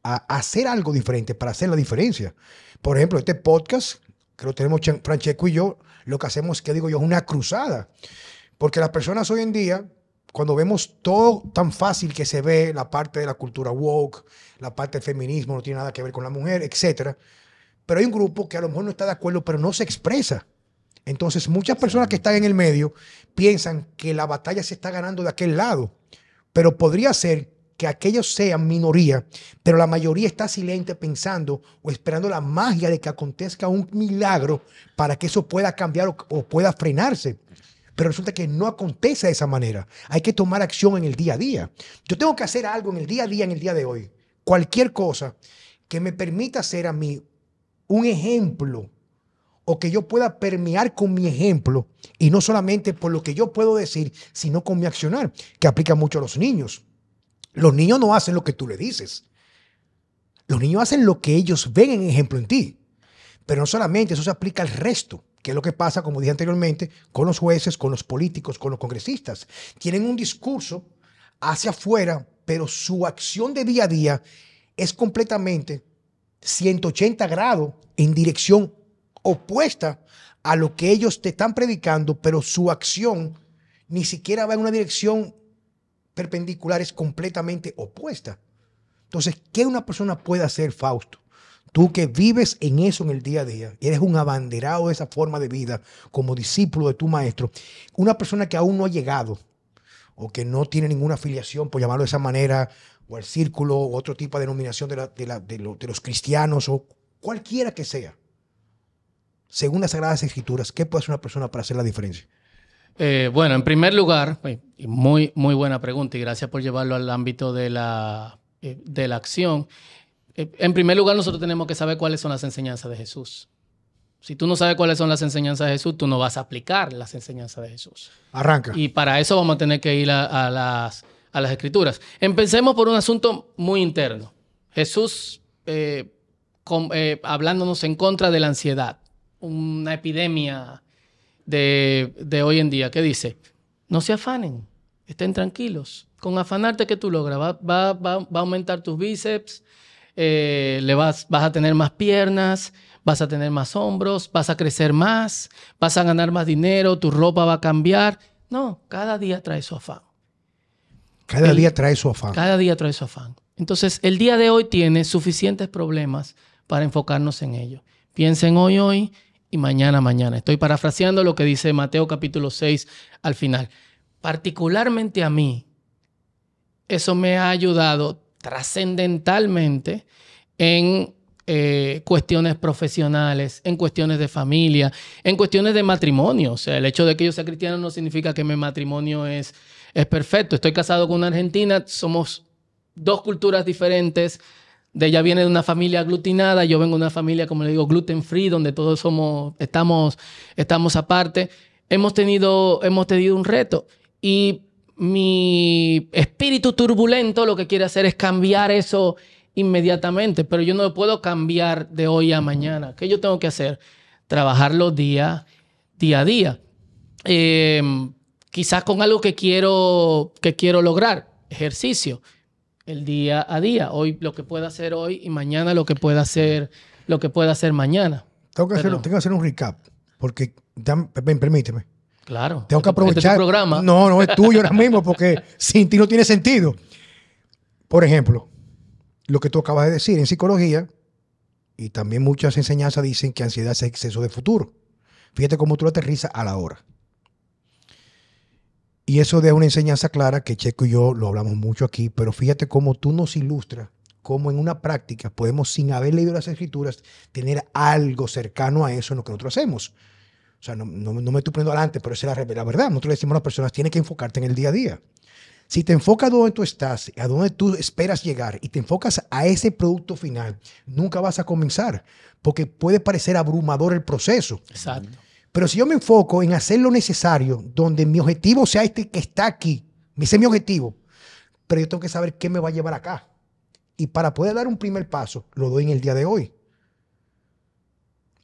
a hacer algo diferente, para hacer la diferencia. Por ejemplo, este podcast, que lo tenemos Francesco y yo, lo que hacemos, que digo yo, es una cruzada. Porque las personas hoy en día, cuando vemos todo tan fácil que se ve, la parte de la cultura woke, la parte del feminismo, no tiene nada que ver con la mujer, etc. Pero hay un grupo que a lo mejor no está de acuerdo, pero no se expresa. Entonces, muchas personas que están en el medio piensan que la batalla se está ganando de aquel lado, pero podría ser que aquellos sean minoría, pero la mayoría está silente pensando o esperando la magia de que acontezca un milagro para que eso pueda cambiar o, pueda frenarse. Pero resulta que no acontece de esa manera. Hay que tomar acción en el día a día. Yo tengo que hacer algo en el día a día, en el día de hoy. Cualquier cosa que me permita ser a mí un ejemplo o que yo pueda permear con mi ejemplo y no solamente por lo que yo puedo decir, sino con mi accionar, que aplica mucho a los niños. Los niños no hacen lo que tú le dices. Los niños hacen lo que ellos ven en ejemplo en ti. Pero no solamente, eso se aplica al resto, que es lo que pasa, como dije anteriormente, con los jueces, con los políticos, con los congresistas. Tienen un discurso hacia afuera, pero su acción de día a día es completamente 180 grados en dirección opuesta a lo que ellos te están predicando, pero su acción ni siquiera va en una dirección perpendicular es completamente opuesta. Entonces, ¿qué una persona puede hacer, Fausto? Tú que vives en eso en el día a día, y eres un abanderado de esa forma de vida como discípulo de tu maestro, una persona que aún no ha llegado o que no tiene ninguna afiliación, por llamarlo de esa manera, o al círculo, o otro tipo de denominación de, de los cristianos, o cualquiera que sea, según las Sagradas Escrituras, ¿qué puede hacer una persona para hacer la diferencia? Eh, bueno, en primer lugar, pues, muy, muy buena pregunta y gracias por llevarlo al ámbito de la, eh, de la acción. Eh, en primer lugar, nosotros tenemos que saber cuáles son las enseñanzas de Jesús. Si tú no sabes cuáles son las enseñanzas de Jesús, tú no vas a aplicar las enseñanzas de Jesús. Arranca. Y para eso vamos a tener que ir a, las, escrituras. Empecemos por un asunto muy interno. Jesús hablándonos en contra de la ansiedad, una epidemia de, hoy en día que dice, no se afanen, estén tranquilos. Con afanarte que tú logras, va, va, va, a aumentar tus bíceps, eh, le vas, vas a tener más piernas, vas a tener más hombros, vas a crecer más, vas a ganar más dinero, tu ropa va a cambiar. No, cada día trae su afán. Cada día trae su afán. Cada día trae su afán. Entonces, el día de hoy tiene suficientes problemas para enfocarnos en ello. Piensen hoy, hoy, y mañana, mañana. Estoy parafraseando lo que dice Mateo capítulo 6 al final. Particularmente a mí, eso me ha ayudado trascendentalmente en eh, cuestiones profesionales, en cuestiones de familia, en cuestiones de matrimonio. O sea, el hecho de que yo sea cristiano no significa que mi matrimonio es, es perfecto. Estoy casado con una argentina, somos dos culturas diferentes, de ella viene de una familia aglutinada, yo vengo de una familia, como le digo, gluten free, donde todos somos, estamos, estamos aparte. Hemos tenido, hemos tenido un reto y mi espíritu turbulento lo que quiere hacer es cambiar eso inmediatamente, pero yo no puedo cambiar de hoy a mañana. ¿Qué yo tengo que hacer? Trabajarlo día, día a día. Eh, quizás con algo que quiero, que quiero lograr, ejercicio el día a día. Hoy lo que pueda hacer hoy y mañana lo que pueda hacer, lo que pueda hacer mañana. Tengo que, hacer, tengo hacer un recap, porque, permíteme. Claro. Tengo que este aprovechar. Este programa. No, no, es tuyo ahora mismo, porque sin ti no tiene sentido. Por ejemplo, lo que tú acabas de decir en psicología, y también muchas enseñanzas dicen que ansiedad es exceso de futuro. Fíjate cómo tú lo aterrizas a la hora. Y eso deja una enseñanza clara que Checo y yo lo hablamos mucho aquí, pero fíjate cómo tú nos ilustras cómo en una práctica podemos, sin haber leído las escrituras, tener algo cercano a eso en lo que nosotros hacemos. O sea, no, me estoy poniendo adelante, pero esa es la, verdad. Nosotros le decimos a las personas, tienes que enfocarte en el día a día. Si te enfocas a donde tú estás, a donde tú esperas llegar y te enfocas a ese producto final, nunca vas a comenzar, porque puede parecer abrumador el proceso. Exacto. Pero si yo me enfoco en hacer lo necesario, donde mi objetivo sea este que está aquí, ese es mi objetivo, pero yo tengo que saber qué me va a llevar acá. Y para poder dar un primer paso, lo doy en el día de hoy.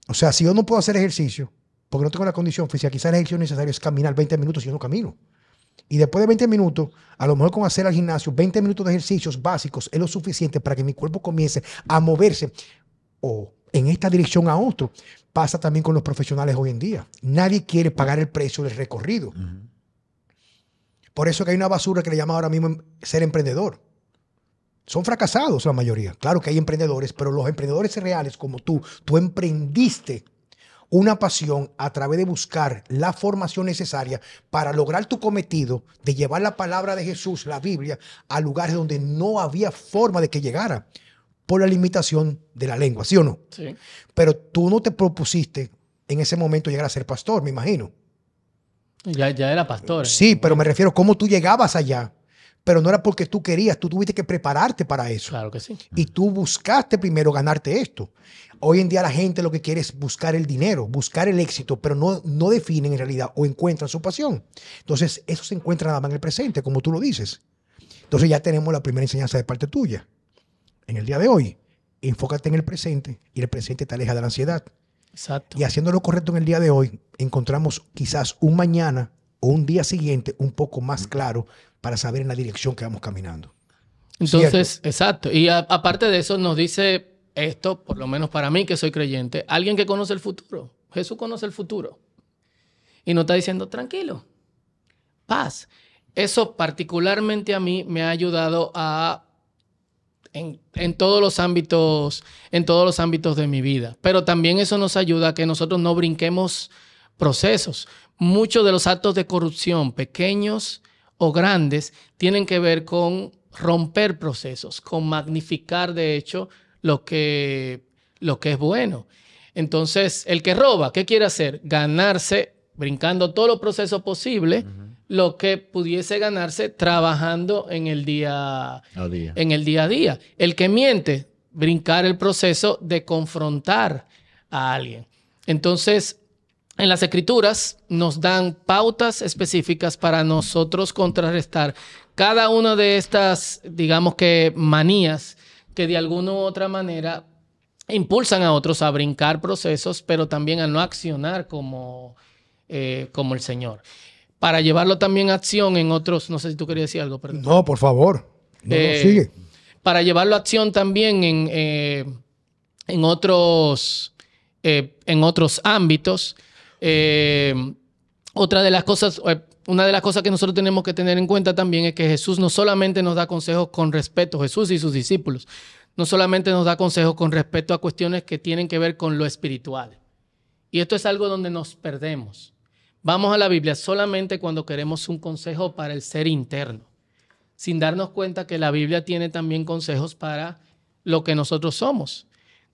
O sea, si yo no puedo hacer ejercicio, porque no tengo la condición física, quizás el ejercicio necesario es caminar 20 minutos y yo no camino. Y después de 20 minutos, a lo mejor con hacer al gimnasio 20 minutos de ejercicios básicos es lo suficiente para que mi cuerpo comience a moverse o en esta dirección a otro pasa también con los profesionales hoy en día. Nadie quiere pagar el precio del recorrido. Por eso que hay una basura que le llama ahora mismo em, ser emprendedor. Son fracasados la mayoría. Claro que hay emprendedores, pero los emprendedores reales como tú, tú emprendiste una pasión a través de buscar la formación necesaria para lograr tu cometido de llevar la palabra de Jesús, la Biblia, a lugares donde no había forma de que llegara por la limitación de la lengua, ¿sí o no? Sí. Pero tú no te propusiste en ese momento llegar a ser pastor, me imagino. Ya, ya era pastor. ¿eh? Sí, pero me refiero a cómo tú llegabas allá. Pero no era porque tú querías, tú tuviste que prepararte para eso. Claro que sí. Y tú buscaste primero ganarte esto. Hoy en día la gente lo que quiere es buscar el dinero, buscar el éxito, pero no, no definen en realidad o encuentran su pasión. Entonces, eso se encuentra nada más en el presente, como tú lo dices. Entonces ya tenemos la primera enseñanza de parte tuya en el día de hoy, enfócate en el presente y el presente te aleja de la ansiedad. Exacto. Y haciendo lo correcto en el día de hoy, encontramos quizás un mañana o un día siguiente un poco más claro para saber en la dirección que vamos caminando. Entonces, exacto. Y aparte de eso, nos dice esto, por lo menos para mí que soy creyente, alguien que conoce el futuro. Jesús conoce el futuro. Y nos está diciendo, tranquilo, paz. Eso particularmente a mí me ha ayudado a en, todos los ámbitos, en todos los ámbitos de mi vida. Pero también eso nos ayuda a que nosotros no brinquemos procesos. Muchos de los actos de corrupción, pequeños o grandes, tienen que ver con romper procesos, con magnificar de hecho lo que, lo que es bueno. Entonces, el que roba, ¿qué quiere hacer? Ganarse, brincando todos los procesos posibles, lo que pudiese ganarse trabajando en el día a día. En el día a día. El que miente, brincar el proceso de confrontar a alguien. Entonces, en las escrituras nos dan pautas específicas para nosotros contrarrestar cada una de estas, digamos que, manías que de alguna u otra manera impulsan a otros a brincar procesos, pero también a no accionar como, eh, como el Señor para llevarlo también a acción en otros, no sé si tú querías decir algo, perdón. No, por favor, no, eh, sigue. Para llevarlo a acción también en, eh, otros, eh, en otros ámbitos. otra de las cosas, una de las cosas que nosotros tenemos que tener en cuenta también es que Jesús no solamente nos da consejos con respeto, Jesús y sus discípulos, no solamente nos da consejos con respecto a cuestiones que tienen que ver con lo espiritual. Y esto es algo donde nos perdemos. Vamos a la Biblia solamente cuando queremos un consejo para el ser interno, sin darnos cuenta que la Biblia tiene también consejos para lo que nosotros somos.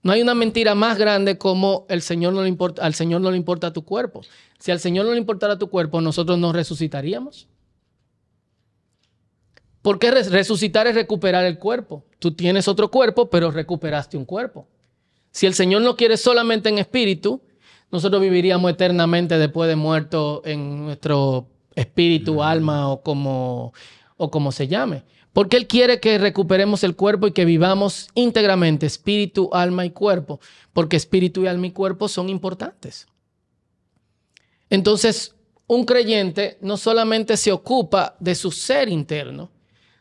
No hay una mentira más grande como el Señor no le importa, al Señor no le importa tu cuerpo. Si al Señor no le importara tu cuerpo, nosotros nos resucitaríamos. Porque resucitar es recuperar el cuerpo. Tú tienes otro cuerpo, pero recuperaste un cuerpo. Si el Señor no quiere solamente en espíritu, nosotros viviríamos eternamente después de muerto en nuestro espíritu, alma o como, o como se llame. Porque Él quiere que recuperemos el cuerpo y que vivamos íntegramente espíritu, alma y cuerpo. Porque espíritu y alma y cuerpo son importantes. Entonces, un creyente no solamente se ocupa de su ser interno,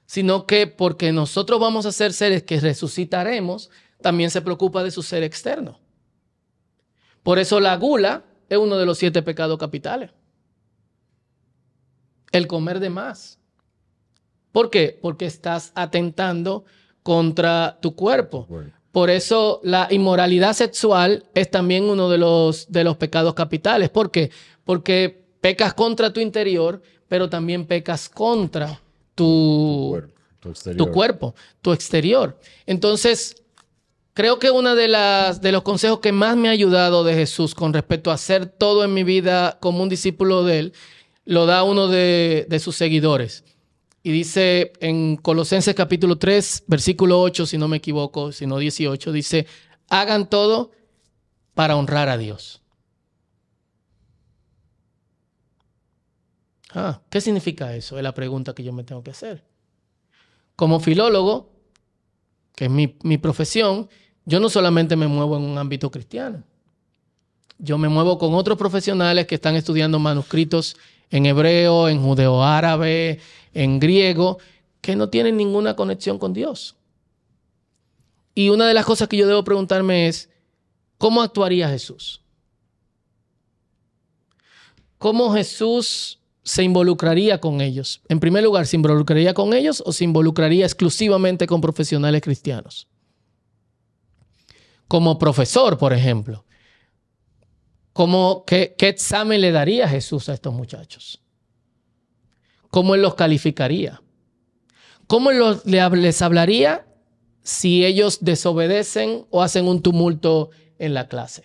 sino que porque nosotros vamos a ser seres que resucitaremos, también se preocupa de su ser externo. Por eso la gula es uno de los siete pecados capitales. El comer de más. ¿Por qué? Porque estás atentando contra tu cuerpo. Por eso la inmoralidad sexual es también uno de los, de los pecados capitales. ¿Por qué? Porque pecas contra tu interior, pero también pecas contra tu, cuerpo, tu exterior. Entonces, Creo que uno de, de los consejos que más me ha ayudado de Jesús con respecto a hacer todo en mi vida como un discípulo de Él, lo da uno de, sus seguidores. Y dice en Colosenses capítulo 3, versículo 8, si no me equivoco, sino 18, dice, hagan todo para honrar a Dios. Ah, ¿qué significa eso? Es la pregunta que yo me tengo que hacer. Como filólogo, que es mi, mi profesión, yo no solamente me muevo en un ámbito cristiano. Yo me muevo con otros profesionales que están estudiando manuscritos en hebreo, en árabe, en griego, que no tienen ninguna conexión con Dios. Y una de las cosas que yo debo preguntarme es, ¿cómo actuaría Jesús? ¿Cómo Jesús se involucraría con ellos? En primer lugar, ¿se involucraría con ellos o se involucraría exclusivamente con profesionales cristianos? como profesor, por ejemplo, qué, examen le daría Jesús a estos muchachos? ¿Cómo él los calificaría? ¿Cómo los, les hablaría si ellos desobedecen o hacen un tumulto en la clase?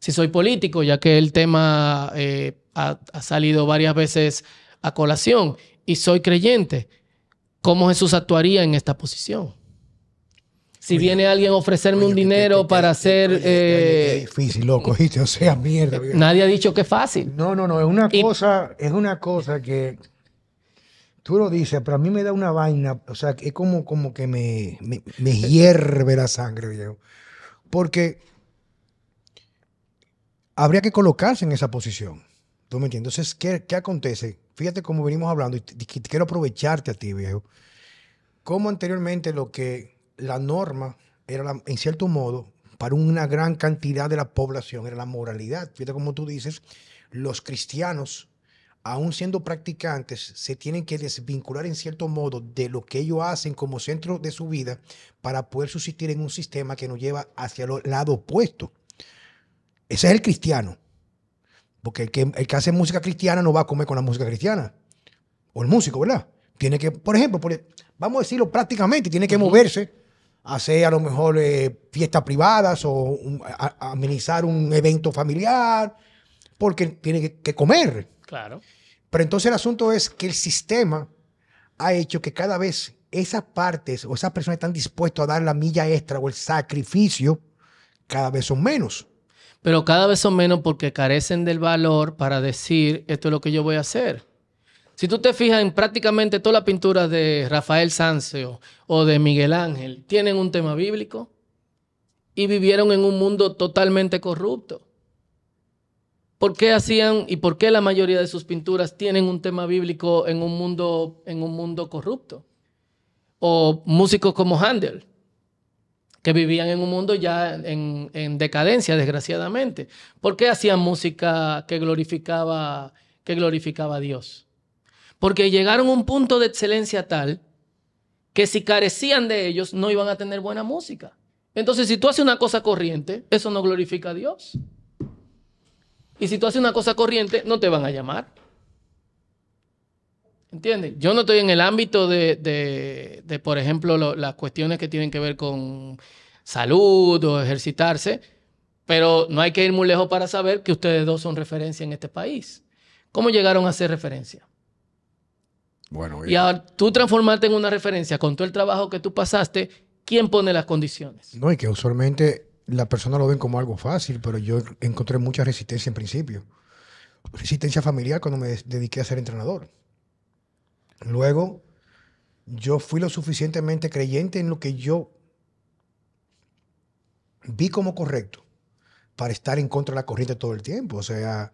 Si soy político, ya que el tema eh, ha salido varias veces a colación, y soy creyente, ¿cómo Jesús actuaría en esta posición? Si viene alguien a ofrecerme un dinero para hacer... Eh, difícil, loco, O sea, mierda. Nadie ha dicho que es fácil. No, no, no, es una cosa, es una cosa que tú lo dices, pero a mí me da una vaina, o sea, es como, como que me, me, hierve la sangre, viejo. Porque habría que colocarse en esa posición. ¿Tú me entiendes? Entonces, ¿qué, acontece? Fíjate cómo venimos hablando y quiero aprovecharte a ti, viejo. Como anteriormente lo que la norma era, en cierto modo, para una gran cantidad de la población, era la moralidad. Fíjate como tú dices, los cristianos, aún siendo practicantes, se tienen que desvincular en cierto modo de lo que ellos hacen como centro de su vida para poder subsistir en un sistema que nos lleva hacia el lado opuesto. Ese es el cristiano. Porque el que, el que hace música cristiana no va a comer con la música cristiana. O el músico, ¿verdad? Tiene que, por ejemplo, vamos a decirlo prácticamente, tiene que moverse hacer a lo mejor eh, fiestas privadas o amenizar un evento familiar, porque tiene que, que comer. Claro. Pero entonces el asunto es que el sistema ha hecho que cada vez esas partes o esas personas están dispuestas a dar la milla extra o el sacrificio, cada vez son menos. Pero cada vez son menos porque carecen del valor para decir, esto es lo que yo voy a hacer. Si tú te fijas en prácticamente todas las pinturas de Rafael Sanzio o de Miguel Ángel, tienen un tema bíblico y vivieron en un mundo totalmente corrupto. ¿Por qué hacían y por qué la mayoría de sus pinturas tienen un tema bíblico en un mundo, en un mundo corrupto? O músicos como Handel, que vivían en un mundo ya en, decadencia, desgraciadamente. ¿Por qué hacían música que glorificaba, que glorificaba a Dios? porque llegaron a un punto de excelencia tal que si carecían de ellos no iban a tener buena música. Entonces, si tú haces una cosa corriente, eso no glorifica a Dios. Y si tú haces una cosa corriente, no te van a llamar. ¿Entiendes? Yo no estoy en el ámbito de, por ejemplo, las cuestiones que tienen que ver con salud o ejercitarse, pero no hay que ir muy lejos para saber que ustedes dos son referencia en este país. ¿Cómo llegaron a ser referencia? y eh. ahora tú transformarte en una referencia con todo el trabajo que tú pasaste, ¿quién pone las condiciones? No, y que usualmente las personas lo ven como algo fácil, pero yo encontré mucha resistencia en principio. Resistencia familiar cuando me dediqué a ser entrenador. Luego, yo fui lo suficientemente creyente en lo que yo vi como correcto para estar en contra de la corriente todo el tiempo. O sea,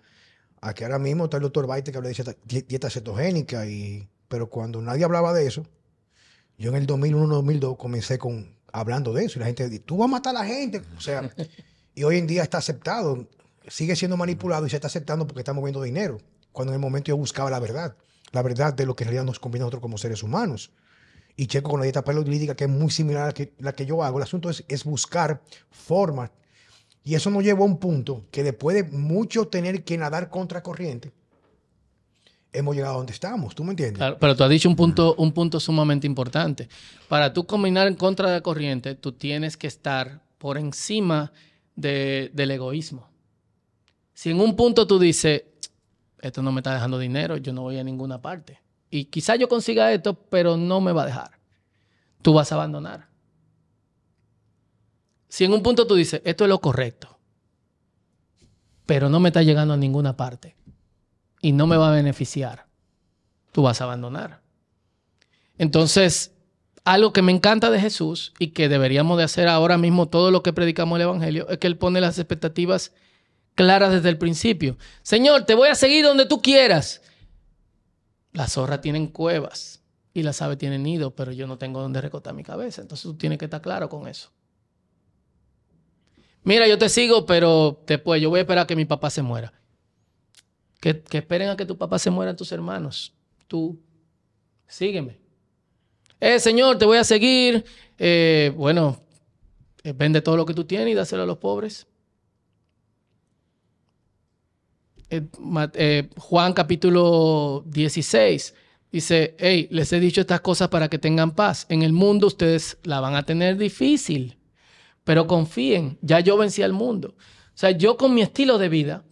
aquí ahora mismo está el doctor Baite que habla de dieta cetogénica y pero cuando nadie hablaba de eso, yo en el 2001-2002 comencé con, hablando de eso y la gente dice, tú vas a matar a la gente. O sea, y hoy en día está aceptado, sigue siendo manipulado y se está aceptando porque está moviendo dinero, cuando en el momento yo buscaba la verdad, la verdad de lo que en realidad nos conviene a nosotros como seres humanos. Y checo con la dieta paleolítica, que es muy similar a la que, la que yo hago. El asunto es, es buscar formas. Y eso nos llevó a un punto que después de mucho tener que nadar contra corriente, hemos llegado a donde estamos, ¿tú me entiendes? pero tú has dicho un punto, un punto sumamente importante. Para tú combinar en contra de la corriente, tú tienes que estar por encima del egoísmo. Si en un punto tú dices, esto no me está dejando dinero, yo no voy a ninguna parte. Y quizás yo consiga esto, pero no me va a dejar. Tú vas a abandonar. Si en un punto tú dices, esto es lo correcto, pero no me está llegando a ninguna parte, y no me va a beneficiar, tú vas a abandonar. Entonces, algo que me encanta de Jesús y que deberíamos de hacer ahora mismo todo lo que predicamos el Evangelio es que Él pone las expectativas claras desde el principio. Señor, te voy a seguir donde tú quieras. Las zorras tienen cuevas y las aves tienen nido, pero yo no tengo donde recotar mi cabeza. Entonces tú tienes que estar claro con eso. Mira, yo te sigo, pero después yo voy a esperar a que mi papá se muera. Que, esperen a que tu papá se muera, tus hermanos. Tú, sígueme. Eh, Señor, te voy a seguir. Eh, bueno, eh, vende todo lo que tú tienes y dáselo a los pobres. Eh, Juan capítulo 16 dice, hey, les he dicho estas cosas para que tengan paz. En el mundo ustedes la van a tener difícil, pero confíen, ya yo vencí al mundo. O sea, yo con mi estilo de vida,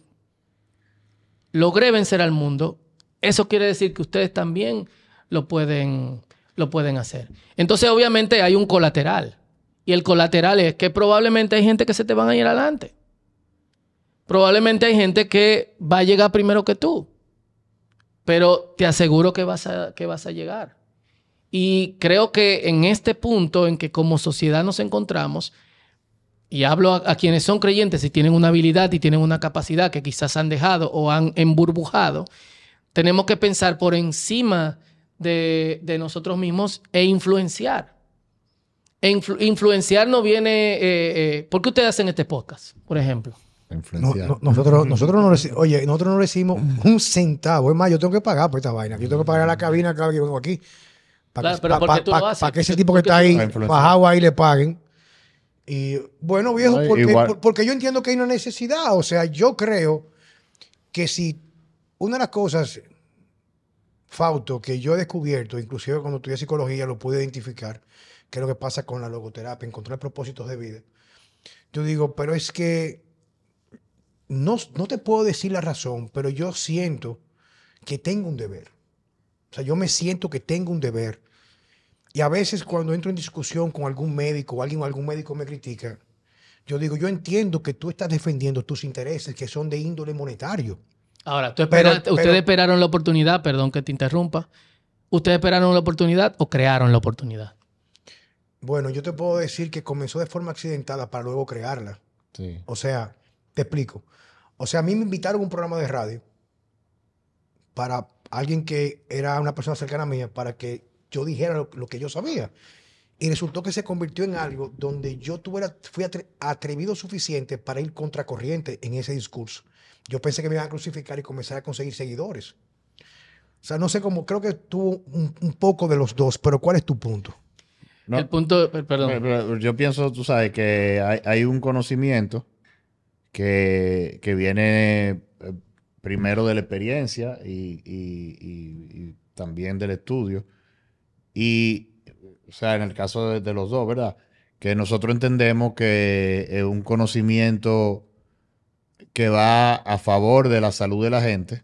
logré vencer al mundo, eso quiere decir que ustedes también lo pueden, lo pueden hacer. Entonces, obviamente, hay un colateral. Y el colateral es que probablemente hay gente que se te van a ir adelante. Probablemente hay gente que va a llegar primero que tú. Pero te aseguro que vas a, que vas a llegar. Y creo que en este punto en que como sociedad nos encontramos, y hablo a, quienes son creyentes y tienen una habilidad y tienen una capacidad que quizás han dejado o han emburbujado, tenemos que pensar por encima de, nosotros mismos e influenciar. E influenciar no viene... Eh, eh, ¿Por qué ustedes hacen este podcast, por ejemplo? Influenciar. nosotros, nosotros no recibimos, oye, nosotros no recibimos un centavo. Es más, yo tengo que pagar por esta vaina. Yo tengo que pagar la cabina cada que vengo aquí. Para que, ese tipo que está ahí, bajado ahí, le paguen. Y bueno, viejo, porque, yo entiendo que hay una necesidad. O sea, yo creo que si una de las cosas, Fauto, que yo he descubierto, inclusive cuando estudié psicología lo pude identificar, que es lo que pasa con la logoterapia, encontrar propósitos de vida. Yo digo, pero es que no, no te puedo decir la razón, pero yo siento que tengo un deber. O sea, yo me siento que tengo un deber y a veces cuando entro en discusión con algún médico o alguien, o algún médico me critica, yo digo, yo entiendo que tú estás defendiendo tus intereses que son de índole monetario. Ahora, ustedes esperaron la oportunidad, perdón que te interrumpa. ¿Ustedes esperaron la oportunidad o crearon la oportunidad? Bueno, yo te puedo decir que comenzó de forma accidentada para luego crearla. O sea, te explico. O sea, a mí me invitaron a un programa de radio para alguien que era una persona cercana a mí para que yo dijera lo, que yo sabía. Y resultó que se convirtió en algo donde yo tuve, fui atrevido suficiente para ir contracorriente en ese discurso. Yo pensé que me iban a crucificar y comenzar a conseguir seguidores. O sea, no sé cómo, creo que tuvo un, poco de los dos, pero ¿cuál es tu punto? el punto, perdón. yo pienso, tú sabes, que hay, un conocimiento que, viene eh, primero de la experiencia y también del estudio. Y, o sea, en el caso de, los dos, ¿verdad? Que nosotros entendemos que es un conocimiento que va a favor de la salud de la gente,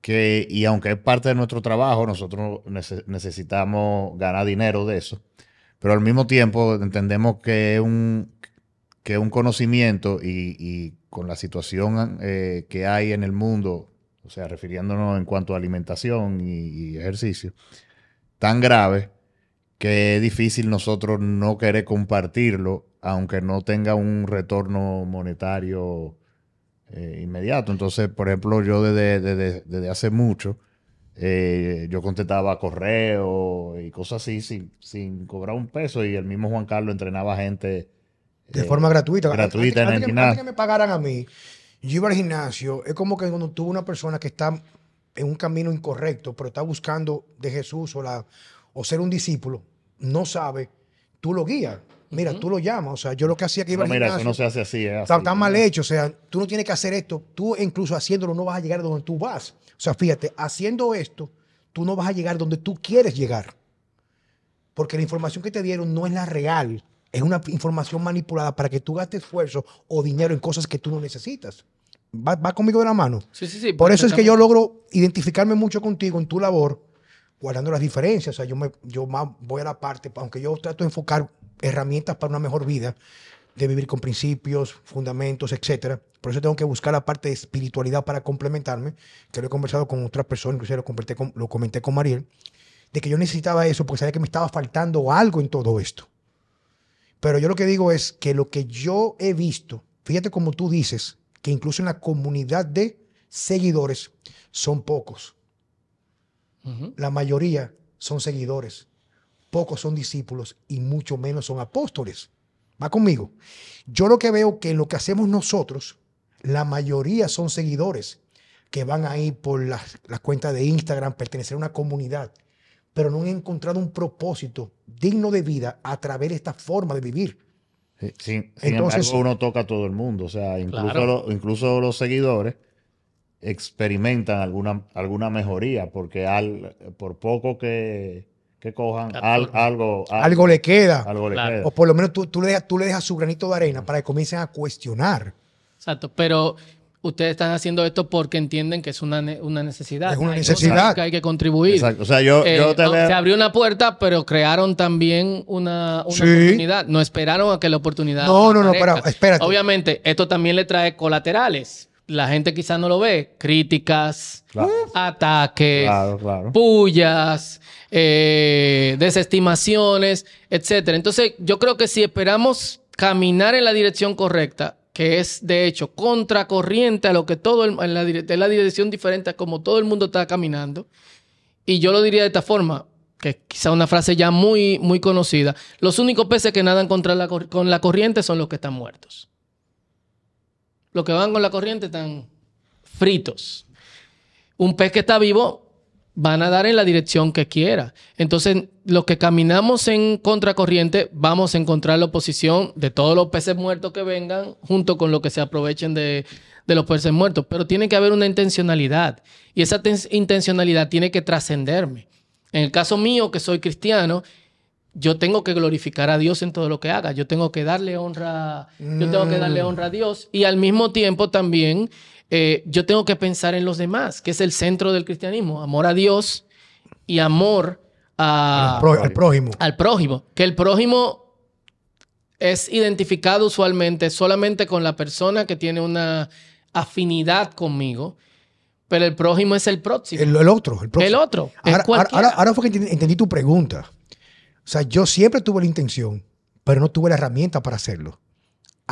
que, y aunque es parte de nuestro trabajo, nosotros necesitamos ganar dinero de eso, pero al mismo tiempo entendemos que es un, que un conocimiento y, con la situación eh, que hay en el mundo, o sea, refiriéndonos en cuanto a alimentación y ejercicio, tan grave que es difícil nosotros no querer compartirlo, aunque no tenga un retorno monetario eh, inmediato. Entonces, por ejemplo, yo desde, desde, hace mucho, eh, yo contestaba correo y cosas así sin, cobrar un peso y el mismo Juan Carlos entrenaba gente. De eh, forma gratuita. Gratuita en el gimnasio. que me pagaran a mí, yo iba al gimnasio, es como que cuando tuvo una persona que está en un camino incorrecto, pero está buscando de Jesús o, o ser un discípulo, no sabe, tú lo guías. Mira, tú lo llamas. O sea, yo lo que hacía que iba no, al mira, eso no se hace así. ¿eh? está, mal hecho. O sea, tú no tienes que hacer esto. Tú, incluso haciéndolo, no vas a llegar a donde tú vas. O sea, fíjate, haciendo esto, tú no vas a llegar donde tú quieres llegar. Porque la información que te dieron no es la real. Es una información manipulada para que tú gastes esfuerzo o dinero en cosas que tú no necesitas. Va, conmigo de la mano. Sí, sí, sí. Por eso es que yo logro identificarme mucho contigo en tu labor, guardando las diferencias. O sea, yo, me, yo más voy a la parte, aunque yo trato de enfocar herramientas para una mejor vida, de vivir con principios, fundamentos, etcétera. Por eso tengo que buscar la parte de espiritualidad para complementarme, que lo he conversado con otras personas, inclusive lo, comenté con, lo comenté con Mariel, de que yo necesitaba eso porque sabía que me estaba faltando algo en todo esto. Pero yo lo que digo es que lo que yo he visto, fíjate como tú dices, que incluso en la comunidad de seguidores son pocos. La mayoría son seguidores, pocos son discípulos y mucho menos son apóstoles. Va conmigo. Yo lo que veo que lo que hacemos nosotros, la mayoría son seguidores que van ahí por las cuentas de Instagram, pertenecer a una comunidad, pero no han encontrado un propósito digno de vida a través de esta forma de vivir. Sí, sin, embargo, uno toca a todo el mundo. O sea, incluso, incluso los seguidores experimentan alguna, alguna mejoría, porque al, por poco que, cojan algo, algo, le queda. O por lo menos tú, le tú le dejas su granito de arena para que comiencen a cuestionar. Exacto, pero ustedes están haciendo esto porque entienden que es una, una necesidad. Es una necesidad. Que hay que contribuir. O sea, yo, eh, te oh, Se abrió una puerta, pero crearon también una, oportunidad. No esperaron a que la oportunidad. No, no, no, pero espérate. Obviamente, esto también le trae colaterales. La gente quizás no lo ve. Críticas, ataques, claro, pullas, eh, desestimaciones, etcétera. Entonces, yo creo que si esperamos caminar en la dirección correcta que es de hecho contracorriente a lo que todo el, en la, la dirección diferente a como todo el mundo está caminando. Y yo lo diría de esta forma, que quizá una frase ya muy, muy conocida. Los únicos peces que nadan contra con la corriente son los que están muertos. Los que van con la corriente están fritos. Un pez que está vivo van a dar en la dirección que quiera. Entonces, los que caminamos en contracorriente, vamos a encontrar la oposición de todos los peces muertos que vengan, junto con los que se aprovechen de, los peces muertos. Pero tiene que haber una intencionalidad y esa intencionalidad tiene que trascenderme. En el caso mío, que soy cristiano, yo tengo que glorificar a Dios en todo lo que haga. Yo tengo que darle honra, yo tengo que darle mm. honra a Dios y al mismo tiempo también eh, yo tengo que pensar en los demás, que es el centro del cristianismo, amor a Dios y amor al, prójimo. Al prójimo, que el prójimo es identificado usualmente solamente con la persona que tiene una afinidad conmigo, pero el prójimo es el próximo. El, otro, el El otro. ahora, fue que entendí tu pregunta. O sea, yo siempre tuve la intención, pero no tuve la herramienta para hacerlo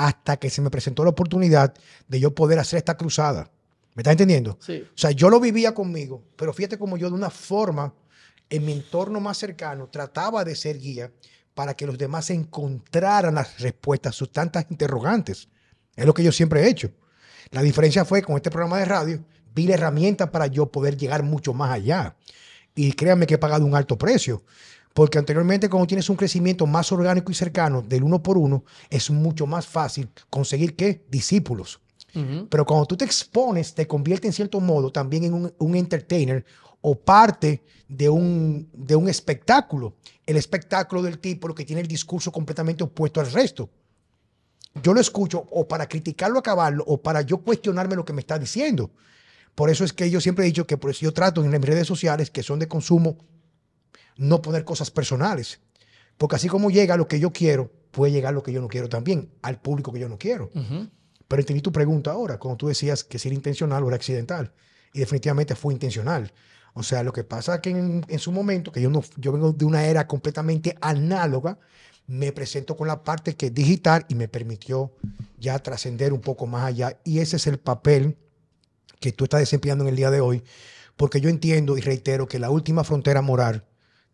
hasta que se me presentó la oportunidad de yo poder hacer esta cruzada. ¿Me estás entendiendo? Sí. O sea, yo lo vivía conmigo, pero fíjate como yo de una forma, en mi entorno más cercano, trataba de ser guía para que los demás encontraran las respuestas a sus tantas interrogantes. Es lo que yo siempre he hecho. La diferencia fue con este programa de radio, vi la herramienta para yo poder llegar mucho más allá. Y créanme que he pagado un alto precio. Porque anteriormente cuando tienes un crecimiento más orgánico y cercano del uno por uno, es mucho más fácil conseguir que discípulos. Pero cuando tú te expones, te convierte en cierto modo también en un, entertainer o parte de un, de un espectáculo. El espectáculo del tipo lo que tiene el discurso completamente opuesto al resto. Yo lo escucho o para criticarlo, acabarlo, o para yo cuestionarme lo que me está diciendo. Por eso es que yo siempre he dicho que por yo trato en las redes sociales, que son de consumo no poner cosas personales. Porque así como llega lo que yo quiero, puede llegar lo que yo no quiero también, al público que yo no quiero. Pero entendí tu pregunta ahora, como tú decías que si era intencional o era accidental. Y definitivamente fue intencional. O sea, lo que pasa es que en, su momento, que yo, no, yo vengo de una era completamente análoga, me presento con la parte que es digital y me permitió ya trascender un poco más allá. Y ese es el papel que tú estás desempeñando en el día de hoy, porque yo entiendo y reitero que la última frontera moral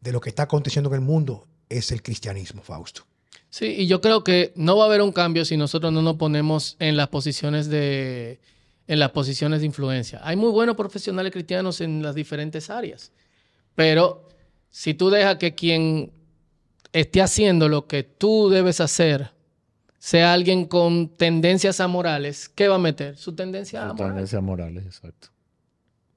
de lo que está aconteciendo en el mundo es el cristianismo, Fausto. Sí, y yo creo que no va a haber un cambio si nosotros no nos ponemos en las posiciones de, en las posiciones de influencia. Hay muy buenos profesionales cristianos en las diferentes áreas, pero si tú dejas que quien esté haciendo lo que tú debes hacer sea alguien con tendencias amorales, ¿qué va a meter? Su tendencia Su Tendencias amorales, exacto.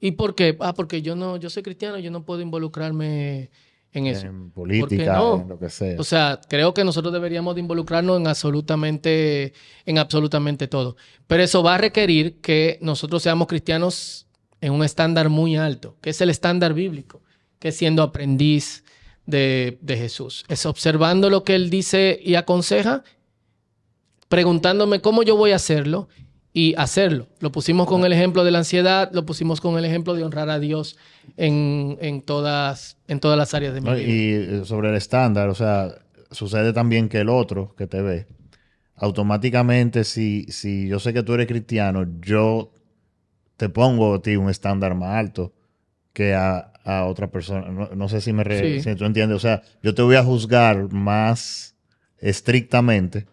¿Y por qué? Ah, porque yo no, yo soy cristiano, yo no puedo involucrarme en eso. En política, o en lo que sea. O sea, creo que nosotros deberíamos involucrarnos en absolutamente, en absolutamente todo. Pero eso va a requerir que nosotros seamos cristianos en un estándar muy alto, que es el estándar bíblico, que es siendo aprendiz de, de Jesús. Es observando lo que él dice y aconseja, preguntándome cómo yo voy a hacerlo y hacerlo. Lo pusimos con el ejemplo de la ansiedad, lo pusimos con el ejemplo de honrar a Dios en, todas, en todas las áreas de mi vida. Y eh, sobre el estándar, o sea, sucede también que el otro que te ve, automáticamente si, si yo sé que tú eres cristiano, yo te pongo a ti un estándar más alto que a, otra persona. No, sé si me si tú entiendes. O sea, yo te voy a juzgar más estrictamente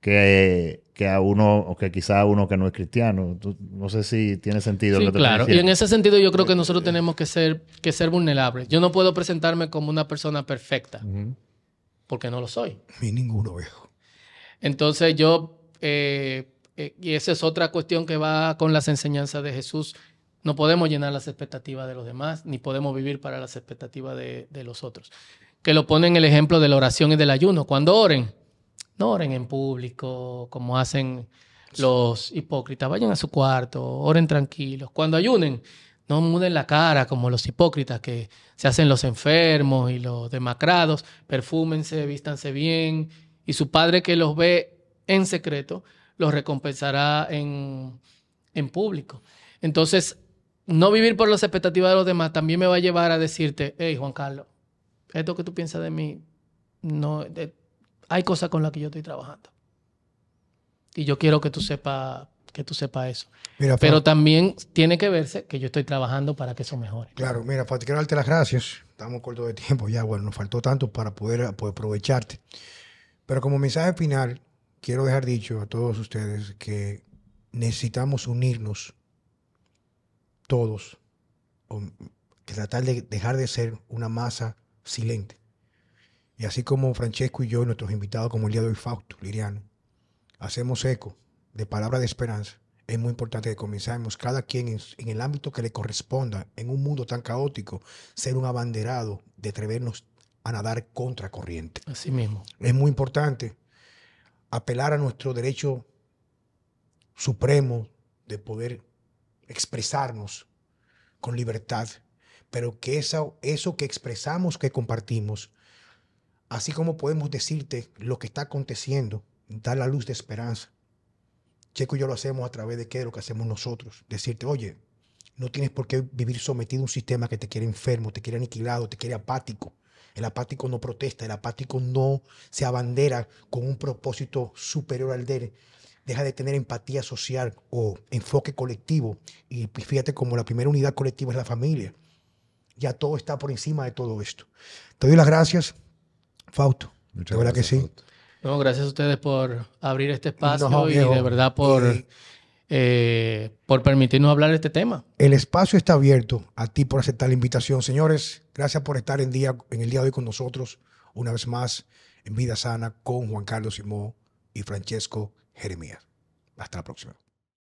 que que a uno, o que quizá a uno que no es cristiano. no sé si tiene sentido. claro, y en ese sentido yo creo que nosotros tenemos que ser, que ser vulnerables. Yo no puedo presentarme como una persona perfecta, porque no lo soy. Ni ninguno, viejo. Entonces yo, eh, eh, y esa es otra cuestión que va con las enseñanzas de Jesús, no podemos llenar las expectativas de los demás, ni podemos vivir para las expectativas de, de los otros. Que lo ponen el ejemplo de la oración y del ayuno. Cuando oren, no oren en público como hacen los hipócritas. Vayan a su cuarto, oren tranquilos. Cuando ayunen, no muden la cara como los hipócritas que se hacen los enfermos y los demacrados. Perfúmense, vístanse bien. Y su padre que los ve en secreto, los recompensará en, en público. Entonces, no vivir por las expectativas de los demás también me va a llevar a decirte, hey, Juan Carlos, esto que tú piensas de mí, no, eh, hay cosas con las que yo estoy trabajando. Y yo quiero que tú sepas que tú sepas eso. Pero también tiene que verse que yo estoy trabajando para que eso mejore. Claro, mira, Fati, quiero darte las gracias. Estamos cortos de tiempo ya, bueno, nos faltó tanto para poder, aprovecharte. Pero como mensaje final, quiero dejar dicho a todos ustedes que necesitamos unirnos todos, tratar de dejar de ser una masa silente y así como Francesco y yo, nuestros invitados, como el día de hoy Fausto Liriano, hacemos eco de palabras de esperanza, es muy importante que comencemos cada quien en, el ámbito que le corresponda, en un mundo tan caótico, ser un abanderado de atrevernos a nadar contra corriente. Así mismo. Es muy importante apelar a nuestro derecho supremo de poder expresarnos con libertad, pero que eso que expresamos, que compartimos, Así como podemos decirte lo que está aconteciendo, dar la luz de esperanza. Checo y yo lo hacemos a través de qué, lo que hacemos nosotros. Decirte, oye, no tienes por qué vivir sometido a un sistema que te quiere enfermo, te quiere aniquilado, te quiere apático. El apático no protesta, el apático no se abandera con un propósito superior al de Deja de tener empatía social o enfoque colectivo. Y fíjate como la primera unidad colectiva es la familia. Ya todo está por encima de todo esto. Te doy las gracias. Fausto, de verdad que sí. gracias a ustedes por abrir este espacio y de verdad por, eh, eh, por permitirnos hablar de este tema. El espacio está abierto a ti por aceptar la invitación. Señores, gracias por estar en, día, en el día de hoy con nosotros, una vez más, en Vida Sana, con Juan Carlos Simón y Francesco Jeremías. Hasta la próxima.